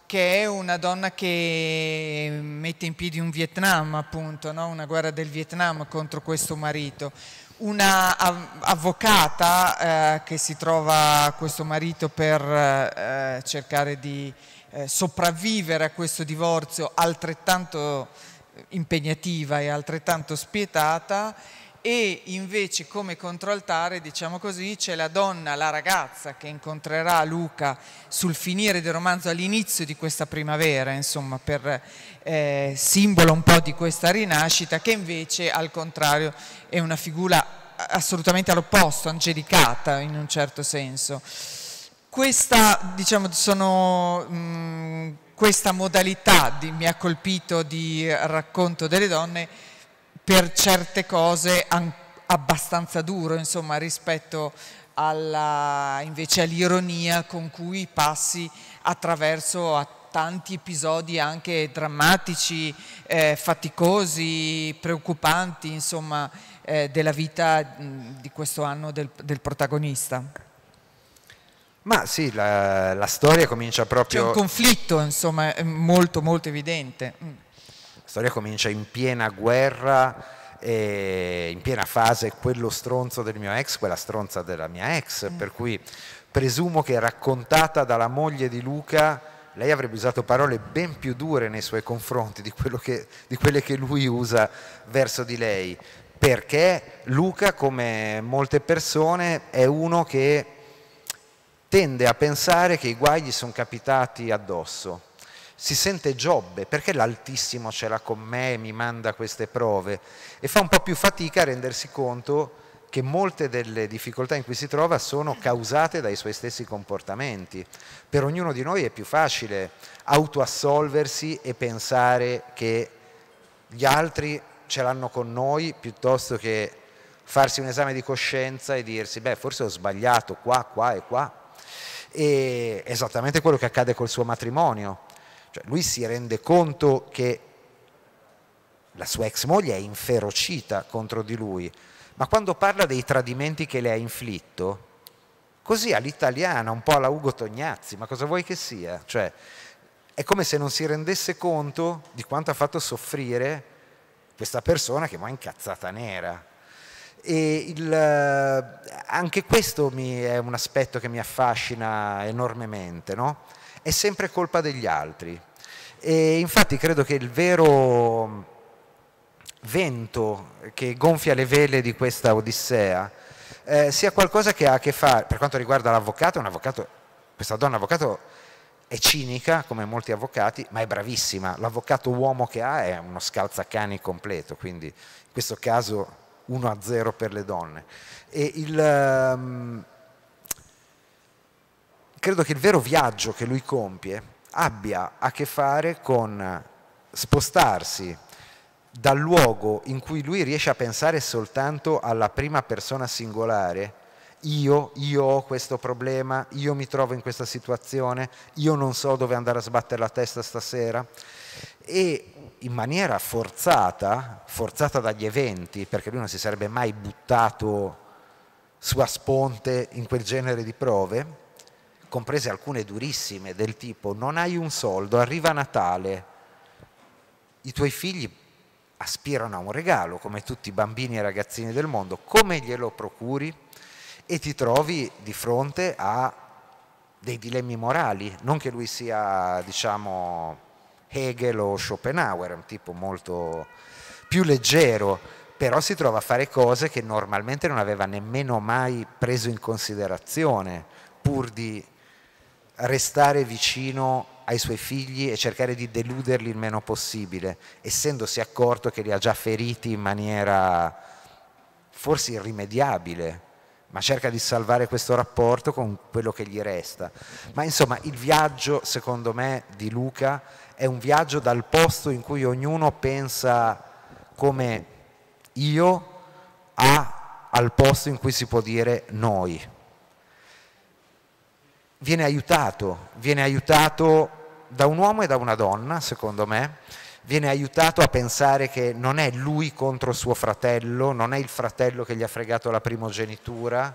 che è una donna che mette in piedi un Vietnam, appunto, no? una guerra del Vietnam contro questo marito una avvocata eh, che si trova questo marito per eh, cercare di eh, sopravvivere a questo divorzio altrettanto eh, impegnativa e altrettanto spietata e invece come contraltare, diciamo così, c'è la donna, la ragazza che incontrerà Luca sul finire del romanzo all'inizio di questa primavera, insomma, per eh, simbolo un po' di questa rinascita, che invece al contrario è una figura assolutamente all'opposto, angelicata in un certo senso. Questa, diciamo, sono... Mh, mm, questa modalità di, mi ha colpito di racconto delle donne per certe cose abbastanza duro insomma, rispetto invece all'ironia con cui passi attraverso a tanti episodi anche drammatici, eh, faticosi, preoccupanti insomma, eh, della vita mh, di questo anno del, del protagonista. Ma sì, la, la, storia comincia proprio... C'è un conflitto, insomma, molto, molto evidente. Mm storia comincia in piena guerra e in piena fase quello stronzo del mio ex, quella stronza della mia ex, mm. per cui presumo che raccontata dalla moglie di Luca lei avrebbe usato parole ben più dure nei suoi confronti di, che, di quelle che lui usa verso di lei, perché Luca, come molte persone, è uno che tende a pensare che i guai gli sono capitati addosso si sente Giobbe, perché l'Altissimo ce l'ha con me e mi manda queste prove? E fa un po' più fatica a rendersi conto che molte delle difficoltà in cui si trova sono causate dai suoi stessi comportamenti. Per ognuno di noi è più facile autoassolversi e pensare che gli altri ce l'hanno con noi piuttosto che farsi un esame di coscienza e dirsi beh forse ho sbagliato qua, qua e qua. E esattamente quello che accade col suo matrimonio. Cioè, lui si rende conto che la sua ex moglie è inferocita contro di lui, ma quando parla dei tradimenti che le ha inflitto, così all'italiana, un po' alla Ugo Tognazzi, ma cosa vuoi che sia? Cioè, è come se non si rendesse conto di quanto ha fatto soffrire questa persona che mi ha incazzata nera. Il, eh, anche questo mi, è un aspetto che mi affascina enormemente, no? è sempre colpa degli altri. E infatti credo che il vero vento che gonfia le vele di questa Odissea eh, sia qualcosa che ha a che fare, per quanto riguarda l'avvocato, questa donna avvocato è cinica come molti avvocati, ma è bravissima. L'avvocato uomo che ha è uno scalzacani completo, quindi in questo caso 1 a 0 per le donne. E il, um, credo che il vero viaggio che lui compie abbia a che fare con spostarsi dal luogo in cui lui riesce a pensare soltanto alla prima persona singolare, io, io ho questo problema, io mi trovo in questa situazione, io non so dove andare a sbattere la testa stasera, e in maniera forzata, forzata dagli eventi, perché lui non si sarebbe mai buttato su a sponte in quel genere di prove, comprese alcune durissime del tipo non hai un soldo, arriva Natale, i tuoi figli aspirano a un regalo come tutti i bambini e ragazzini del mondo, come glielo procuri e ti trovi di fronte a dei dilemmi morali, non che lui sia diciamo Hegel o Schopenhauer, un tipo molto più leggero, però si trova a fare cose che normalmente non aveva nemmeno mai preso in considerazione, pur di restare vicino ai suoi figli e cercare di deluderli il meno possibile, essendosi accorto che li ha già feriti in maniera forse irrimediabile, ma cerca di salvare questo rapporto con quello che gli resta. Ma insomma, il viaggio, secondo me, di Luca è un viaggio dal posto in cui ognuno pensa come io a al posto in cui si può dire noi viene aiutato, viene aiutato da un uomo e da una donna, secondo me, viene aiutato a pensare che non è lui contro suo fratello, non è il fratello che gli ha fregato la primogenitura,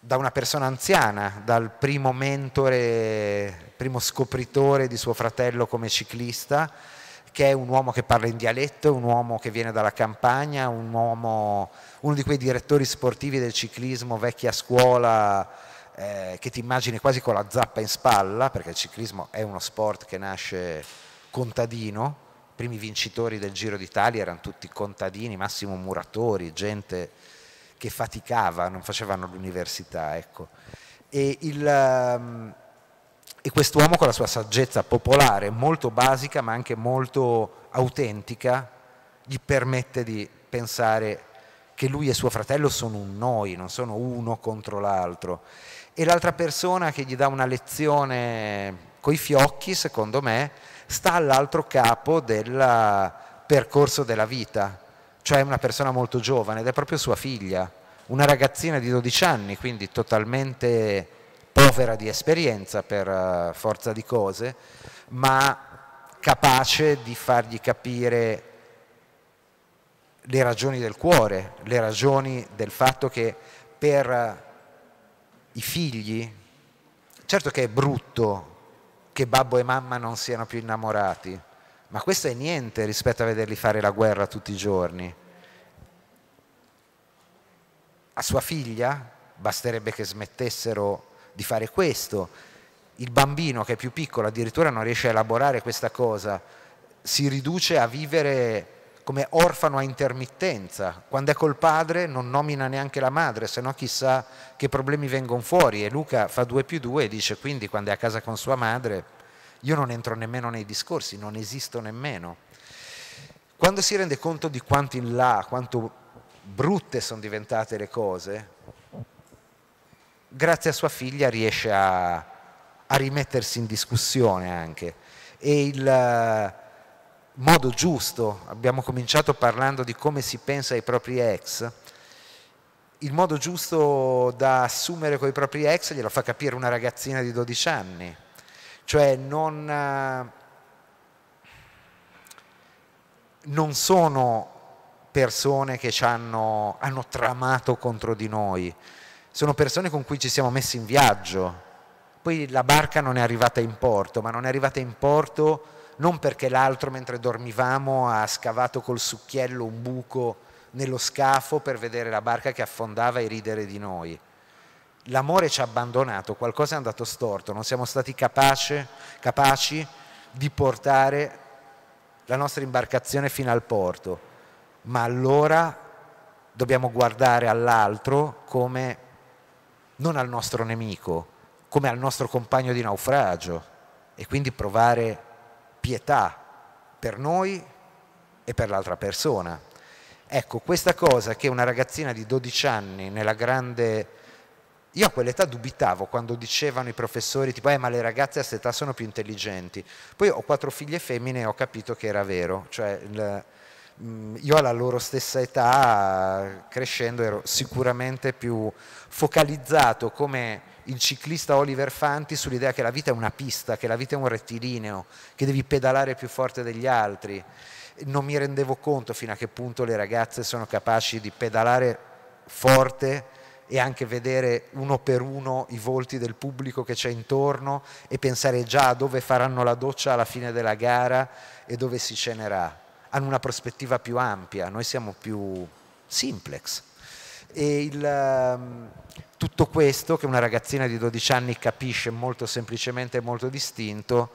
da una persona anziana, dal primo mentore, primo scopritore di suo fratello come ciclista, che è un uomo che parla in dialetto, un uomo che viene dalla campagna, un uomo, uno di quei direttori sportivi del ciclismo vecchia scuola, eh, che ti immagini quasi con la zappa in spalla, perché il ciclismo è uno sport che nasce contadino, i primi vincitori del Giro d'Italia erano tutti contadini, massimo muratori, gente che faticava, non facevano l'università. Ecco. E, il, ehm, e quest'uomo con la sua saggezza popolare, molto basica ma anche molto autentica, gli permette di pensare che lui e suo fratello sono un noi, non sono uno contro l'altro e l'altra persona che gli dà una lezione coi fiocchi, secondo me, sta all'altro capo del eh, percorso della vita, cioè una persona molto giovane ed è proprio sua figlia, una ragazzina di 12 anni, quindi totalmente povera di esperienza per eh, forza di cose, ma capace di fargli capire le ragioni del cuore, le ragioni del fatto che per i figli, certo che è brutto che babbo e mamma non siano più innamorati, ma questo è niente rispetto a vederli fare la guerra tutti i giorni. A sua figlia basterebbe che smettessero di fare questo. Il bambino che è più piccolo addirittura non riesce a elaborare questa cosa, si riduce a vivere come orfano a intermittenza, quando è col padre non nomina neanche la madre, se no chissà che problemi vengono fuori e Luca fa due più due e dice quindi quando è a casa con sua madre io non entro nemmeno nei discorsi, non esisto nemmeno. Quando si rende conto di quanto in là, quanto brutte sono diventate le cose, grazie a sua figlia riesce a, a rimettersi in discussione anche. E il, modo giusto, abbiamo cominciato parlando di come si pensa ai propri ex, il modo giusto da assumere con i propri ex glielo fa capire una ragazzina di 12 anni, cioè non, non sono persone che ci hanno, hanno tramato contro di noi, sono persone con cui ci siamo messi in viaggio, poi la barca non è arrivata in porto, ma non è arrivata in porto non perché l'altro mentre dormivamo ha scavato col succhiello un buco nello scafo per vedere la barca che affondava e ridere di noi. L'amore ci ha abbandonato, qualcosa è andato storto, non siamo stati capace, capaci di portare la nostra imbarcazione fino al porto, ma allora dobbiamo guardare all'altro come non al nostro nemico, come al nostro compagno di naufragio e quindi provare pietà per noi e per l'altra persona. Ecco, questa cosa che una ragazzina di 12 anni nella grande... Io a quell'età dubitavo quando dicevano i professori tipo, eh ma le ragazze a età sono più intelligenti. Poi ho quattro figlie femmine e ho capito che era vero. Cioè, mm, io alla loro stessa età, crescendo, ero sicuramente più focalizzato come il ciclista Oliver Fanti sull'idea che la vita è una pista, che la vita è un rettilineo, che devi pedalare più forte degli altri. Non mi rendevo conto fino a che punto le ragazze sono capaci di pedalare forte e anche vedere uno per uno i volti del pubblico che c'è intorno e pensare già a dove faranno la doccia alla fine della gara e dove si cenerà. Hanno una prospettiva più ampia, noi siamo più simplex. E il, ehm, tutto questo che una ragazzina di 12 anni capisce molto semplicemente e molto distinto,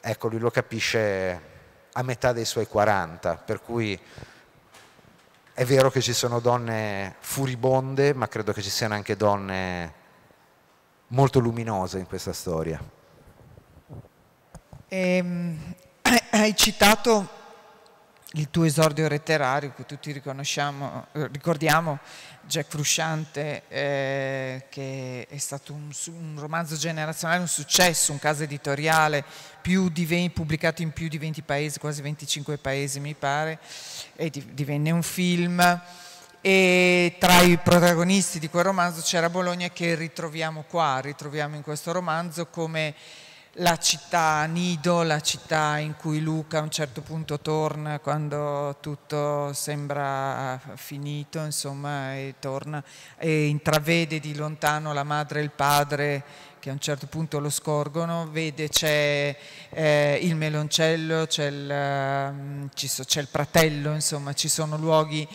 ecco lui lo capisce a metà dei suoi 40, per cui è vero che ci sono donne furibonde, ma credo che ci siano anche donne molto luminose in questa storia. Eh, hai citato il tuo esordio letterario che tutti eh, ricordiamo, Jack Frusciante, eh, che è stato un, un, romanzo generazionale, un successo, un caso editoriale, 20, pubblicato in più di 20 paesi, quasi 25 paesi mi pare, e divenne un film. E tra i protagonisti di quel romanzo c'era Bologna che ritroviamo qua, ritroviamo in questo romanzo come la città nido, la città in cui Luca a un certo punto torna quando tutto sembra finito, insomma, e torna e intravede di lontano la madre e il padre che a un certo punto lo scorgono, vede c'è eh, il meloncello, c'è il, um, il, pratello, insomma, ci sono luoghi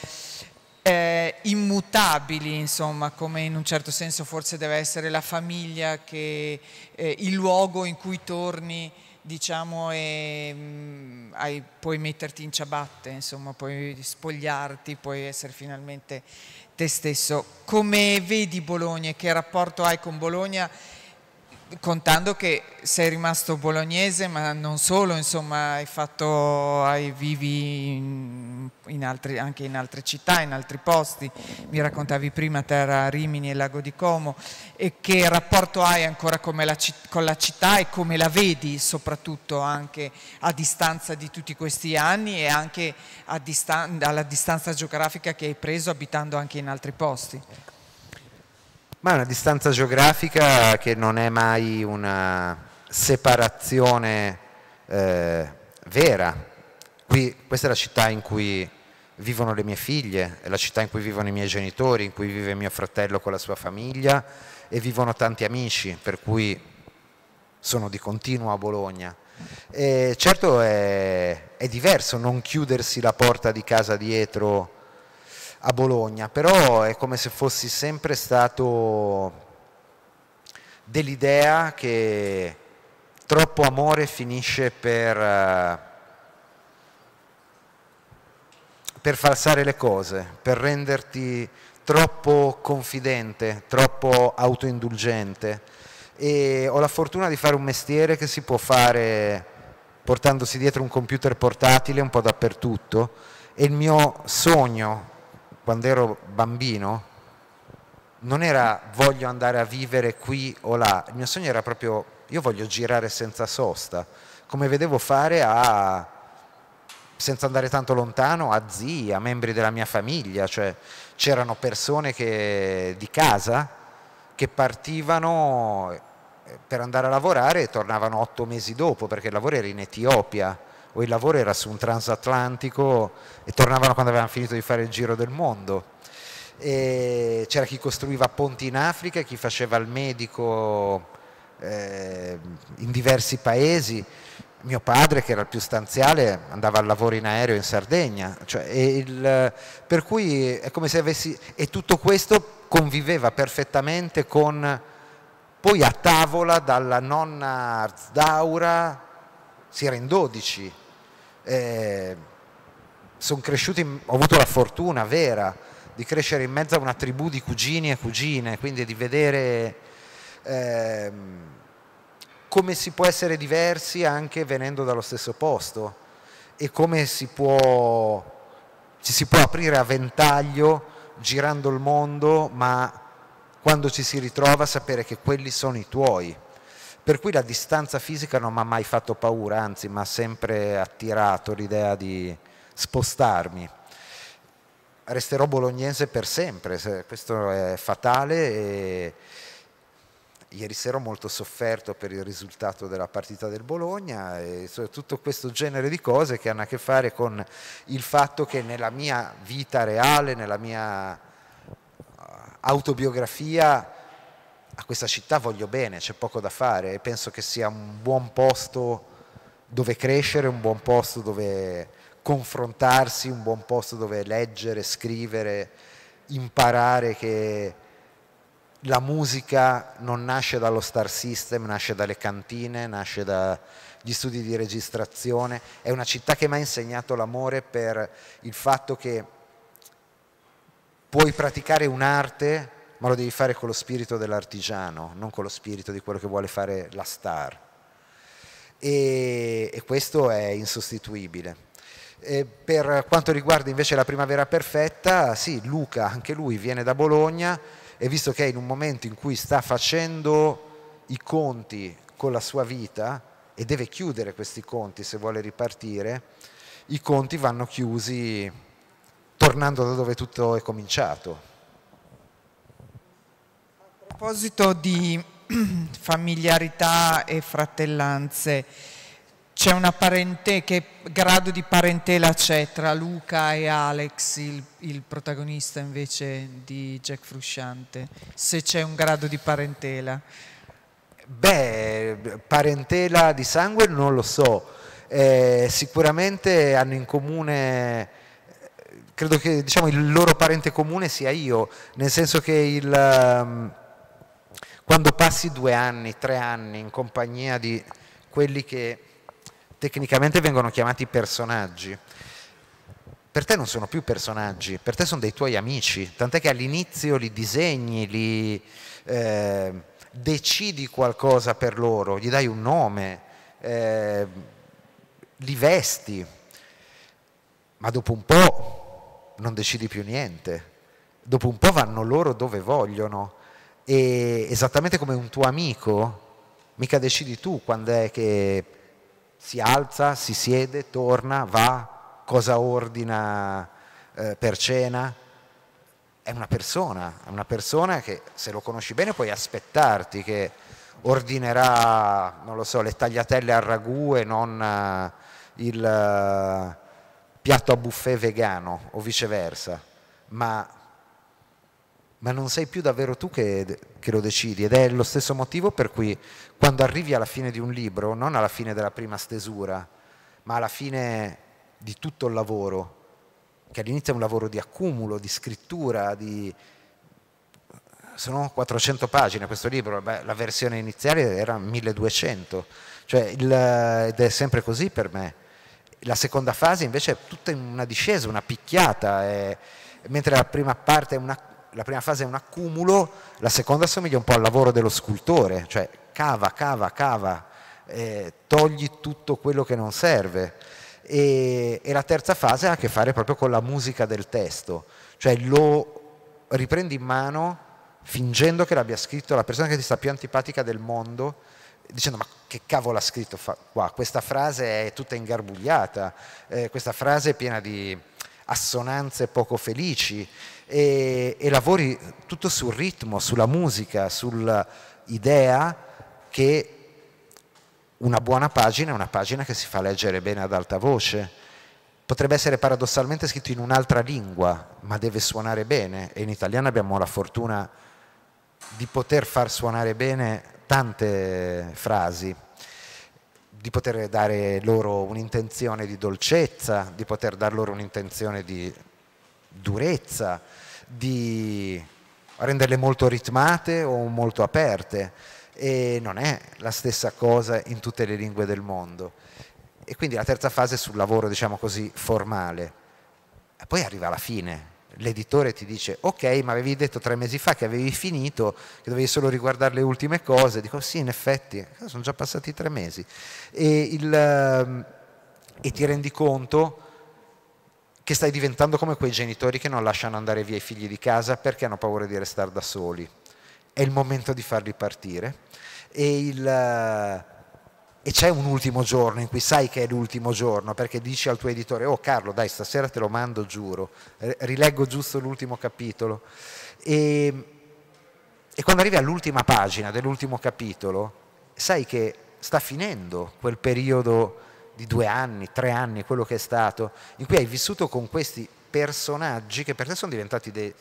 eh, immutabili, insomma, come in un certo senso forse deve essere la famiglia, che, eh, il luogo in cui torni diciamo, e, mh, mm, hai, puoi metterti in ciabatte, insomma, puoi spogliarti, puoi essere finalmente te stesso. Come vedi Bologna? e Che rapporto hai con Bologna? contando che sei rimasto bolognese, ma non solo, insomma, hai fatto, hai, vivi in, in altri, anche in altre città, in altri posti, mi raccontavi prima Terra Rimini e Lago di Como, e che rapporto hai ancora con la, con la città e come la vedi soprattutto anche a distanza di tutti questi anni e anche distan alla distanza geografica che hai preso abitando anche in altri posti? Ma è una distanza geografica che non è mai una separazione eh, vera. Qui, questa è la città in cui vivono le mie figlie, è la città in cui vivono i miei genitori, in cui vive mio fratello con la sua famiglia e vivono tanti amici, per cui sono di continuo a Bologna. E certo è, è diverso non chiudersi la porta di casa dietro a Bologna, però è come se fossi sempre stato dell'idea che troppo amore finisce per, eh, per falsare le cose, per renderti troppo confidente, troppo autoindulgente e ho la fortuna di fare un mestiere che si può fare portandosi dietro un computer portatile un po' dappertutto e il mio sogno quando ero bambino non era voglio andare a vivere qui o là, il mio sogno era proprio io voglio girare senza sosta, come vedevo fare a, senza andare tanto lontano a zii, a membri della mia famiglia, cioè c'erano persone che, di casa che partivano eh, per andare a lavorare e tornavano otto mesi dopo perché il lavoro era in Etiopia o il lavoro era su un transatlantico e tornavano quando avevano finito di fare il giro del mondo. E c'era chi costruiva ponti in Africa, chi faceva il medico eh, in diversi paesi. Mio padre, che era il più stanziale, andava al lavoro in aereo in Sardegna. Cioè, il, per cui è come se avessi... E tutto questo conviveva perfettamente con... Poi a tavola dalla nonna Arzaura si era in 12 eh, sono cresciuto, in, ho avuto la fortuna vera di crescere in mezzo a una tribù di cugini e cugine, quindi di vedere eh, come si può essere diversi anche venendo dallo stesso posto e come si può, ci si può aprire a ventaglio girando il mondo, ma quando ci si ritrova sapere che quelli sono i tuoi per cui la distanza fisica non mi ha mai fatto paura, anzi mi ha sempre attirato l'idea di spostarmi. Resterò bolognese per sempre, questo è fatale e ieri sera ho molto sofferto per il risultato della partita del Bologna e tutto questo genere di cose che hanno a che fare con il fatto che nella mia vita reale, nella mia uh, autobiografia, a questa città voglio bene, c'è poco da fare e penso che sia un buon posto dove crescere, un buon posto dove confrontarsi, un buon posto dove leggere, scrivere, imparare che la musica non nasce dallo star system, nasce dalle cantine, nasce dagli studi di registrazione, è una città che mi ha insegnato l'amore per il fatto che puoi praticare un'arte ma lo devi fare con lo spirito dell'artigiano, non con lo spirito di quello che vuole fare la star. E, e questo è insostituibile. E per quanto riguarda invece la primavera perfetta, sì, Luca, anche lui viene da Bologna e visto che è in un momento in cui sta facendo i conti con la sua vita e deve chiudere questi conti se vuole ripartire, i conti vanno chiusi tornando da dove tutto è cominciato proposito di familiarità e fratellanze, c'è una parente, che grado di parentela c'è tra Luca e Alex, il, il protagonista invece di Jack Frusciante, se c'è un grado di parentela? Beh, parentela di sangue non lo so, eh, sicuramente hanno in comune credo che diciamo, il loro parente comune sia io, nel senso che il, ehm, quando passi due anni, tre anni in compagnia di quelli che tecnicamente vengono chiamati personaggi, per te non sono più personaggi, per te sono dei tuoi amici, tant'è che all'inizio li disegni, li eh, decidi qualcosa per loro, gli dai un nome, eh, li vesti, ma dopo un po' non decidi più niente, dopo un po' vanno loro dove vogliono e esattamente come un tuo amico, mica decidi tu quando è che si alza, si siede, torna, va, cosa ordina eh, per cena. È una persona, è una persona che se lo conosci bene puoi aspettarti che ordinerà, non lo so, le tagliatelle al ragù e non uh, il uh, piatto a buffet vegano o viceversa, ma ma non sei più davvero tu che, che, lo decidi ed è lo stesso motivo per cui quando arrivi alla fine di un libro, non alla fine della prima stesura, ma alla fine di tutto il lavoro, che all'inizio è un lavoro di accumulo, di scrittura, di... sono 400 pagine questo libro, Beh, la versione iniziale era 1200, cioè il... ed è sempre così per me. La seconda fase invece è tutta in una discesa, una picchiata, è... mentre la prima parte è una la prima fase è un accumulo, la seconda somiglia un po' al lavoro dello scultore, cioè cava, cava, cava, eh, togli tutto quello che non serve. E, e la terza fase ha a che fare proprio con la musica del testo, cioè lo riprendi in mano fingendo che l'abbia scritto la persona che ti sta più antipatica del mondo, dicendo ma che cavolo ha scritto qua, questa frase è tutta ingarbugliata, eh, questa frase è piena di assonanze poco felici, e, e lavori tutto sul ritmo, sulla musica, sull'idea che una buona pagina è una pagina che si fa leggere bene ad alta voce. Potrebbe essere paradossalmente scritto in un'altra lingua, ma deve suonare bene e in italiano abbiamo la fortuna di poter far suonare bene tante frasi, di poter dare loro un'intenzione di dolcezza, di poter dar loro un'intenzione di durezza, di renderle molto ritmate o molto aperte e non è la stessa cosa in tutte le lingue del mondo. E quindi la terza fase è sul lavoro, diciamo così, formale. E poi arriva la fine, l'editore ti dice ok ma avevi detto tre mesi fa che avevi finito che dovevi solo riguardare le ultime cose dico sì in effetti sono già passati tre mesi e, il, ehm, e ti rendi conto che stai diventando come quei genitori che non lasciano andare via i figli di casa perché hanno paura di restare da soli. È il momento di farli partire. E, il, eh, e c'è un ultimo giorno in cui sai che è l'ultimo giorno perché dici al tuo editore, oh Carlo, dai, stasera te lo mando, giuro, rileggo giusto l'ultimo capitolo. E, e quando arrivi all'ultima pagina dell'ultimo capitolo, sai che sta finendo quel periodo di due anni, tre anni, quello che è stato, in cui hai vissuto con questi personaggi che per te sono diventati dei,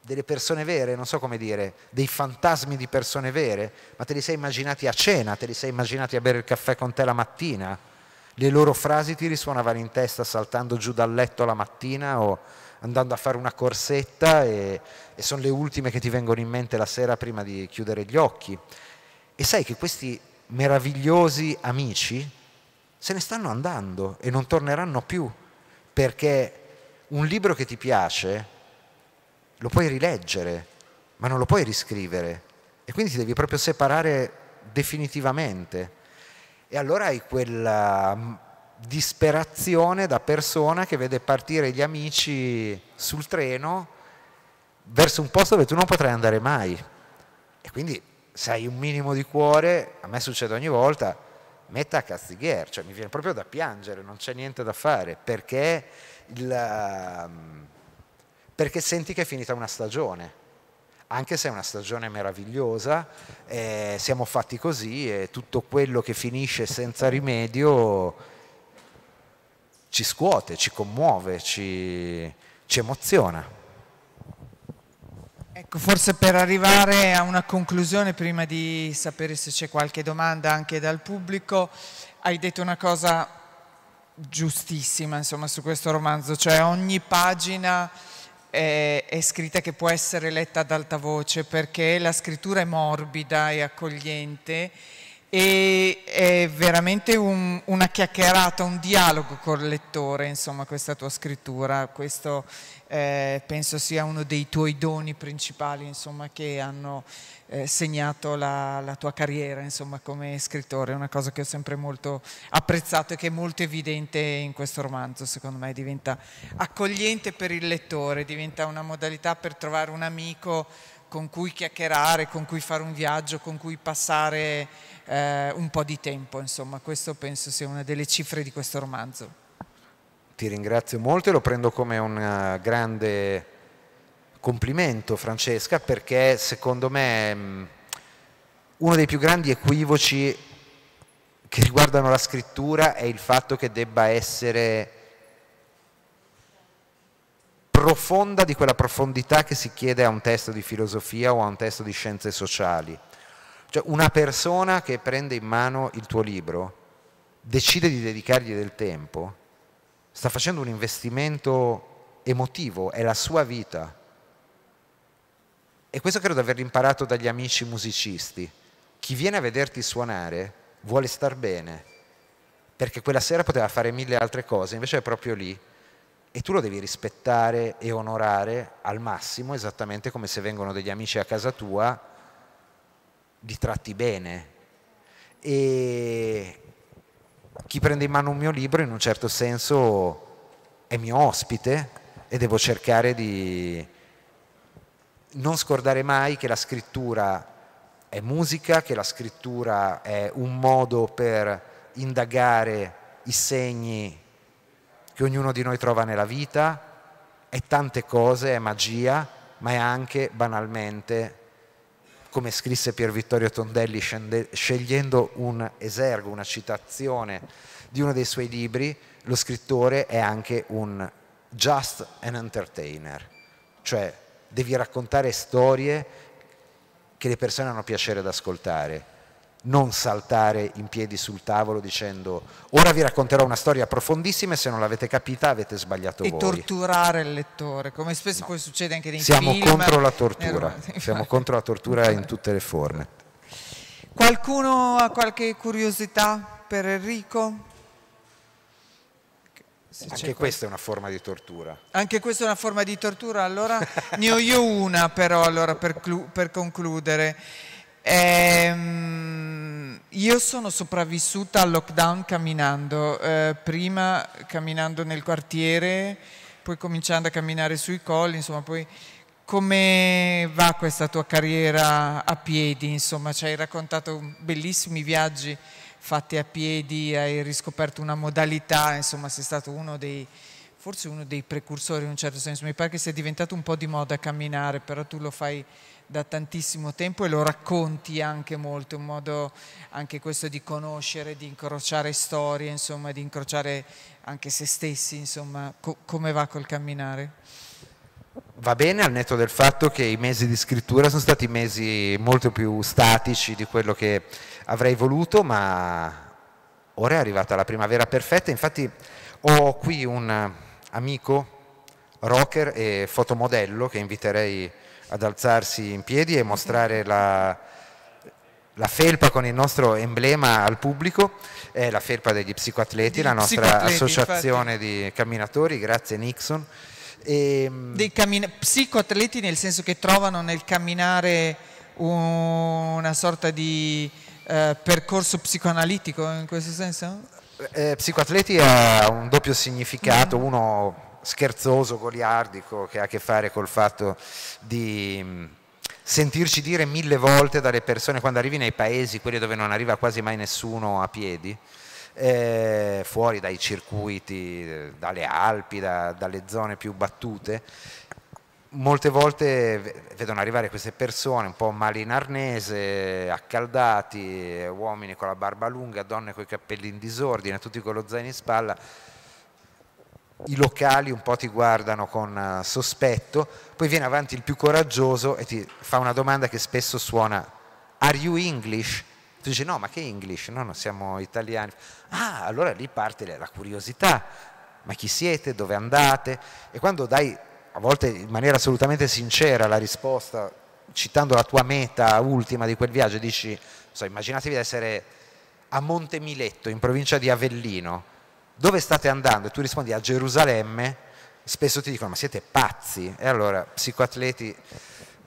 delle persone vere, non so come dire, dei fantasmi di persone vere, ma te li sei immaginati a cena, te li sei immaginati a bere il caffè con te la mattina, le loro frasi ti risuonavano in testa saltando giù dal letto la mattina o andando a fare una corsetta e, e sono le ultime che ti vengono in mente la sera prima di chiudere gli occhi. E sai che questi meravigliosi amici se ne stanno andando e non torneranno più, perché un libro che ti piace lo puoi rileggere, ma non lo puoi riscrivere e quindi ti devi proprio separare definitivamente. E allora hai quella mm, disperazione da persona che vede partire gli amici sul treno verso un posto dove tu non potrai andare mai. E quindi se hai un minimo di cuore, a me succede ogni volta, Meta Castighier, cioè mi viene proprio da piangere, non c'è niente da fare, perché, il, ehm, perché senti che è finita una stagione, anche se è una stagione meravigliosa, eh, siamo fatti così e tutto quello che finisce senza rimedio ci scuote, ci commuove, ci, ci emoziona forse per arrivare a una conclusione, prima di sapere se c'è qualche domanda anche dal pubblico, hai detto una cosa giustissima insomma, su questo romanzo, cioè ogni pagina è, eh, è scritta che può essere letta ad alta voce perché la scrittura è morbida e accogliente e è veramente un, una chiacchierata, un dialogo col lettore, insomma, questa tua scrittura, questo eh, penso sia uno dei tuoi doni principali, insomma, che hanno eh, segnato la, la, tua carriera, insomma, come scrittore, una cosa che ho sempre molto apprezzato e che è molto evidente in questo romanzo, secondo me, diventa accogliente per il lettore, diventa una modalità per trovare un amico con cui chiacchierare, con cui fare un viaggio, con cui passare eh, un po' di tempo, insomma, questo penso sia una delle cifre di questo romanzo. Ti ringrazio molto e lo prendo come un eh, grande complimento Francesca perché secondo me mm, uno dei più grandi equivoci che riguardano la scrittura è il fatto che debba essere profonda di quella profondità che si chiede a un testo di filosofia o a un testo di scienze sociali. Cioè una persona che prende in mano il tuo libro, decide di dedicargli del tempo, sta facendo un investimento emotivo, è la sua vita. E questo credo di aver imparato dagli amici musicisti. Chi viene a vederti suonare vuole star bene, perché quella sera poteva fare mille altre cose, invece è proprio lì e tu lo devi rispettare e onorare al massimo, esattamente come se vengono degli amici a casa tua li tratti bene. E chi prende in mano un mio libro in un certo senso è mio ospite e devo cercare di non scordare mai che la scrittura è musica, che la scrittura è un modo per indagare i segni che ognuno di noi trova nella vita, è tante cose, è magia, ma è anche banalmente come scrisse Pier Vittorio Tondelli scegliendo un esergo, una citazione di uno dei suoi libri, lo scrittore è anche un just an entertainer, cioè devi raccontare storie che le persone hanno piacere ad ascoltare non saltare in piedi sul tavolo dicendo ora vi racconterò una storia profondissima e se non l'avete capita avete sbagliato e voi. E torturare il lettore, come spesso no. poi succede anche nei Siamo film. contro la tortura, eh, siamo contro la tortura in tutte le forme. Qualcuno ha qualche curiosità per Enrico? Se Anche questa è una forma di tortura. Anche questa è una forma di tortura, allora ne ho io una però allora, per, per concludere. Ehm, io sono sopravvissuta al lockdown camminando, eh, prima camminando nel quartiere, poi cominciando a camminare sui colli, insomma, poi come va questa tua carriera a piedi? Insomma, ci hai raccontato bellissimi viaggi fatti a piedi, hai riscoperto una modalità, insomma, sei stato uno dei forse uno dei precursori in un certo senso, mi pare che sia diventato un po' di moda camminare, però tu lo fai da tantissimo tempo e lo racconti anche molto, un modo anche questo di conoscere, di incrociare storie, insomma, di incrociare anche se stessi, insomma, co come va col camminare? Va bene al netto del fatto che i mesi di scrittura sono stati mesi molto più statici di quello che avrei voluto, ma ora è arrivata la primavera perfetta, infatti ho qui un amico rocker e fotomodello che inviterei ad alzarsi in piedi e mostrare la, la felpa con il nostro emblema al pubblico, è la felpa degli psicoatleti, Di la nostra psicoatleti, associazione infatti. di camminatori, grazie Nixon. E, ehm, Dei psicoatleti nel senso che trovano nel camminare una sorta di eh, percorso psicoanalitico in questo senso? Eh, psicoatleti ha un doppio significato, mm. uno scherzoso, goliardico, che ha a che fare col fatto di mm, sentirci dire mille volte dalle persone quando arrivi nei paesi, quelli dove non arriva quasi mai nessuno a piedi, eh, fuori dai circuiti, dalle Alpi, da, dalle zone più battute, molte volte vedono arrivare queste persone un po' male in arnese, accaldati, eh, uomini con la barba lunga, donne con i capelli in disordine, tutti con lo zaino in spalla i locali un po' ti guardano con eh, sospetto, poi viene avanti il più coraggioso e ti fa una domanda che spesso suona Are you English? Tu dici no, ma che English? No, non siamo italiani. Ah, allora lì parte la curiosità, ma chi siete, dove andate? E quando dai, a volte in maniera assolutamente sincera, la risposta, citando la tua meta ultima di quel viaggio, dici, so, immaginatevi di essere a Montemiletto, in provincia di Avellino, dove state andando? E tu rispondi a Gerusalemme, spesso ti dicono ma siete pazzi? E allora psicoatleti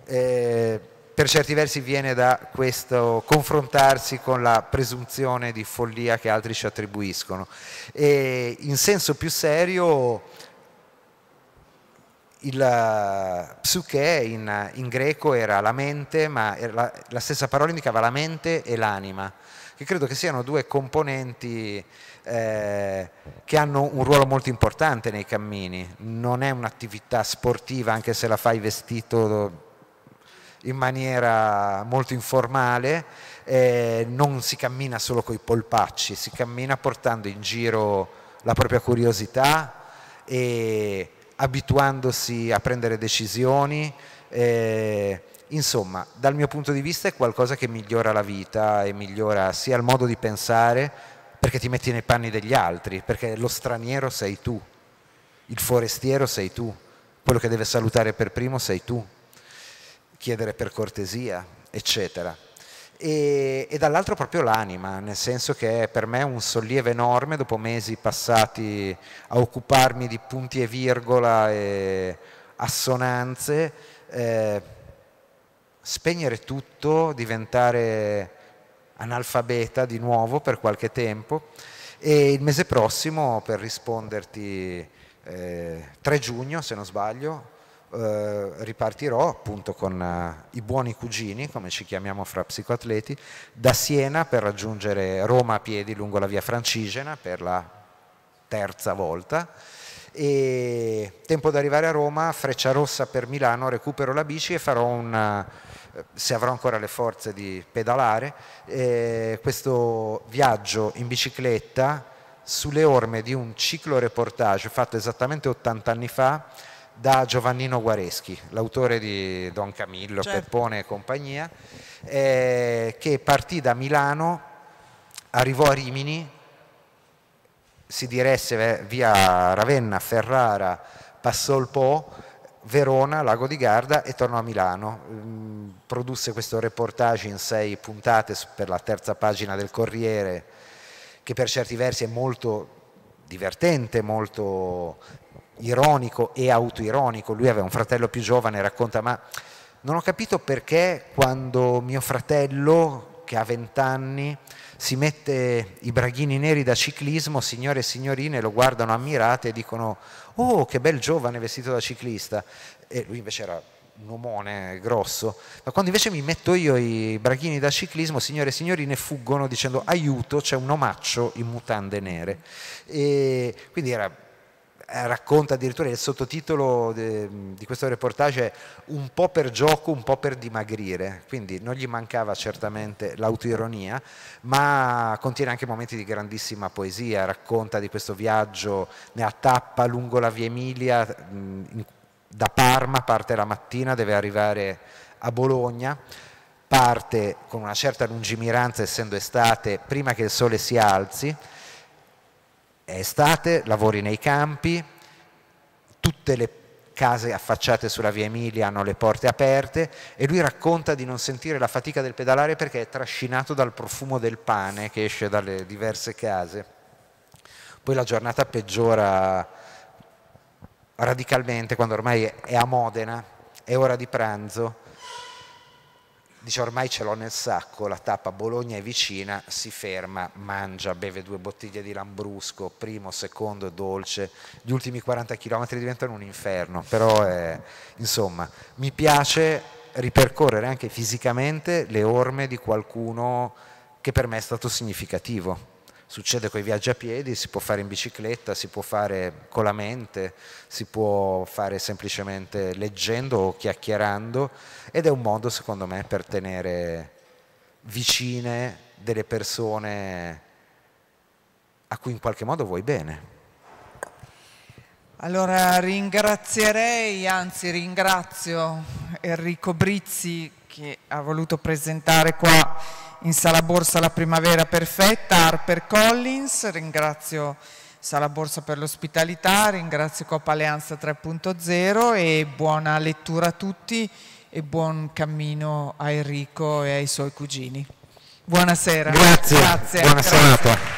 eh, per certi versi viene da questo confrontarsi con la presunzione di follia che altri ci attribuiscono. E in senso più serio il psuche in, in greco era la mente, ma la, la stessa parola indicava la mente e l'anima, che credo che siano due componenti eh, che hanno un ruolo molto importante nei cammini, non è un'attività sportiva anche se la fai vestito in maniera molto informale, eh, non si cammina solo con i polpacci, si cammina portando in giro la propria curiosità e abituandosi a prendere decisioni. Eh, insomma, dal mio punto di vista è qualcosa che migliora la vita e migliora sia il modo di pensare perché ti metti nei panni degli altri, perché lo straniero sei tu, il forestiero sei tu, quello che deve salutare per primo sei tu, chiedere per cortesia, eccetera. E, e dall'altro proprio l'anima, nel senso che per me è un sollievo enorme dopo mesi passati a occuparmi di punti e virgola e assonanze, eh, spegnere tutto, diventare analfabeta di nuovo per qualche tempo e il mese prossimo per risponderti eh, 3 giugno se non sbaglio eh, ripartirò appunto con eh, i buoni cugini come ci chiamiamo fra psicoatleti da Siena per raggiungere Roma a piedi lungo la via Francigena per la terza volta e tempo di arrivare a Roma, freccia rossa per Milano, recupero la bici e farò un se avrò ancora le forze di pedalare, eh, questo viaggio in bicicletta sulle orme di un ciclo reportage fatto esattamente 80 anni fa da Giovannino Guareschi, l'autore di Don Camillo, certo. Peppone e compagnia, eh, che partì da Milano, arrivò a Rimini, si diresse via Ravenna, Ferrara, passò il Po Verona, Lago di Garda e tornò a Milano. Mm, produsse questo reportage in sei puntate per la terza pagina del Corriere, che per certi versi è molto divertente, molto ironico e autoironico. Lui aveva un fratello più giovane, racconta, ma non ho capito perché quando mio fratello, che ha vent'anni, si mette i braghini neri da ciclismo, signore e signorine lo guardano ammirate e dicono oh che bel giovane vestito da ciclista, e lui invece era un omone grosso, ma quando invece mi metto io i braghini da ciclismo, signore e signorine fuggono dicendo aiuto, c'è un omaccio in mutande nere. E quindi era eh, racconta addirittura il sottotitolo de, di questo reportage è un po' per gioco, un po' per dimagrire, quindi non gli mancava certamente l'autoironia, ma contiene anche momenti di grandissima poesia, racconta di questo viaggio nella tappa lungo la via Emilia, mh, da Parma parte la mattina, deve arrivare a Bologna, parte con una certa lungimiranza essendo estate, prima che il sole si alzi, è estate, lavori nei campi, tutte le case affacciate sulla via Emilia hanno le porte aperte e lui racconta di non sentire la fatica del pedalare perché è trascinato dal profumo del pane che esce dalle diverse case. Poi la giornata peggiora radicalmente quando ormai è a Modena, è ora di pranzo dice ormai ce l'ho nel sacco, la tappa Bologna è vicina, si ferma, mangia, beve due bottiglie di Lambrusco, primo, secondo, dolce, gli ultimi 40 km diventano un inferno, però eh, insomma mi piace ripercorrere anche fisicamente le orme di qualcuno che per me è stato significativo succede con i viaggi a piedi, si può fare in bicicletta, si può fare con la mente, si può fare semplicemente leggendo o chiacchierando ed è un modo secondo me per tenere vicine delle persone a cui in qualche modo vuoi bene. Allora ringrazierei, anzi ringrazio Enrico Brizzi che ha voluto presentare qua in Sala Borsa la primavera perfetta, Harper Collins, ringrazio Sala Borsa per l'ospitalità, ringrazio Coppa Alleanza 3.0 e buona lettura a tutti e buon cammino a Enrico e ai suoi cugini. Buonasera. Grazie, Grazie. buona serata.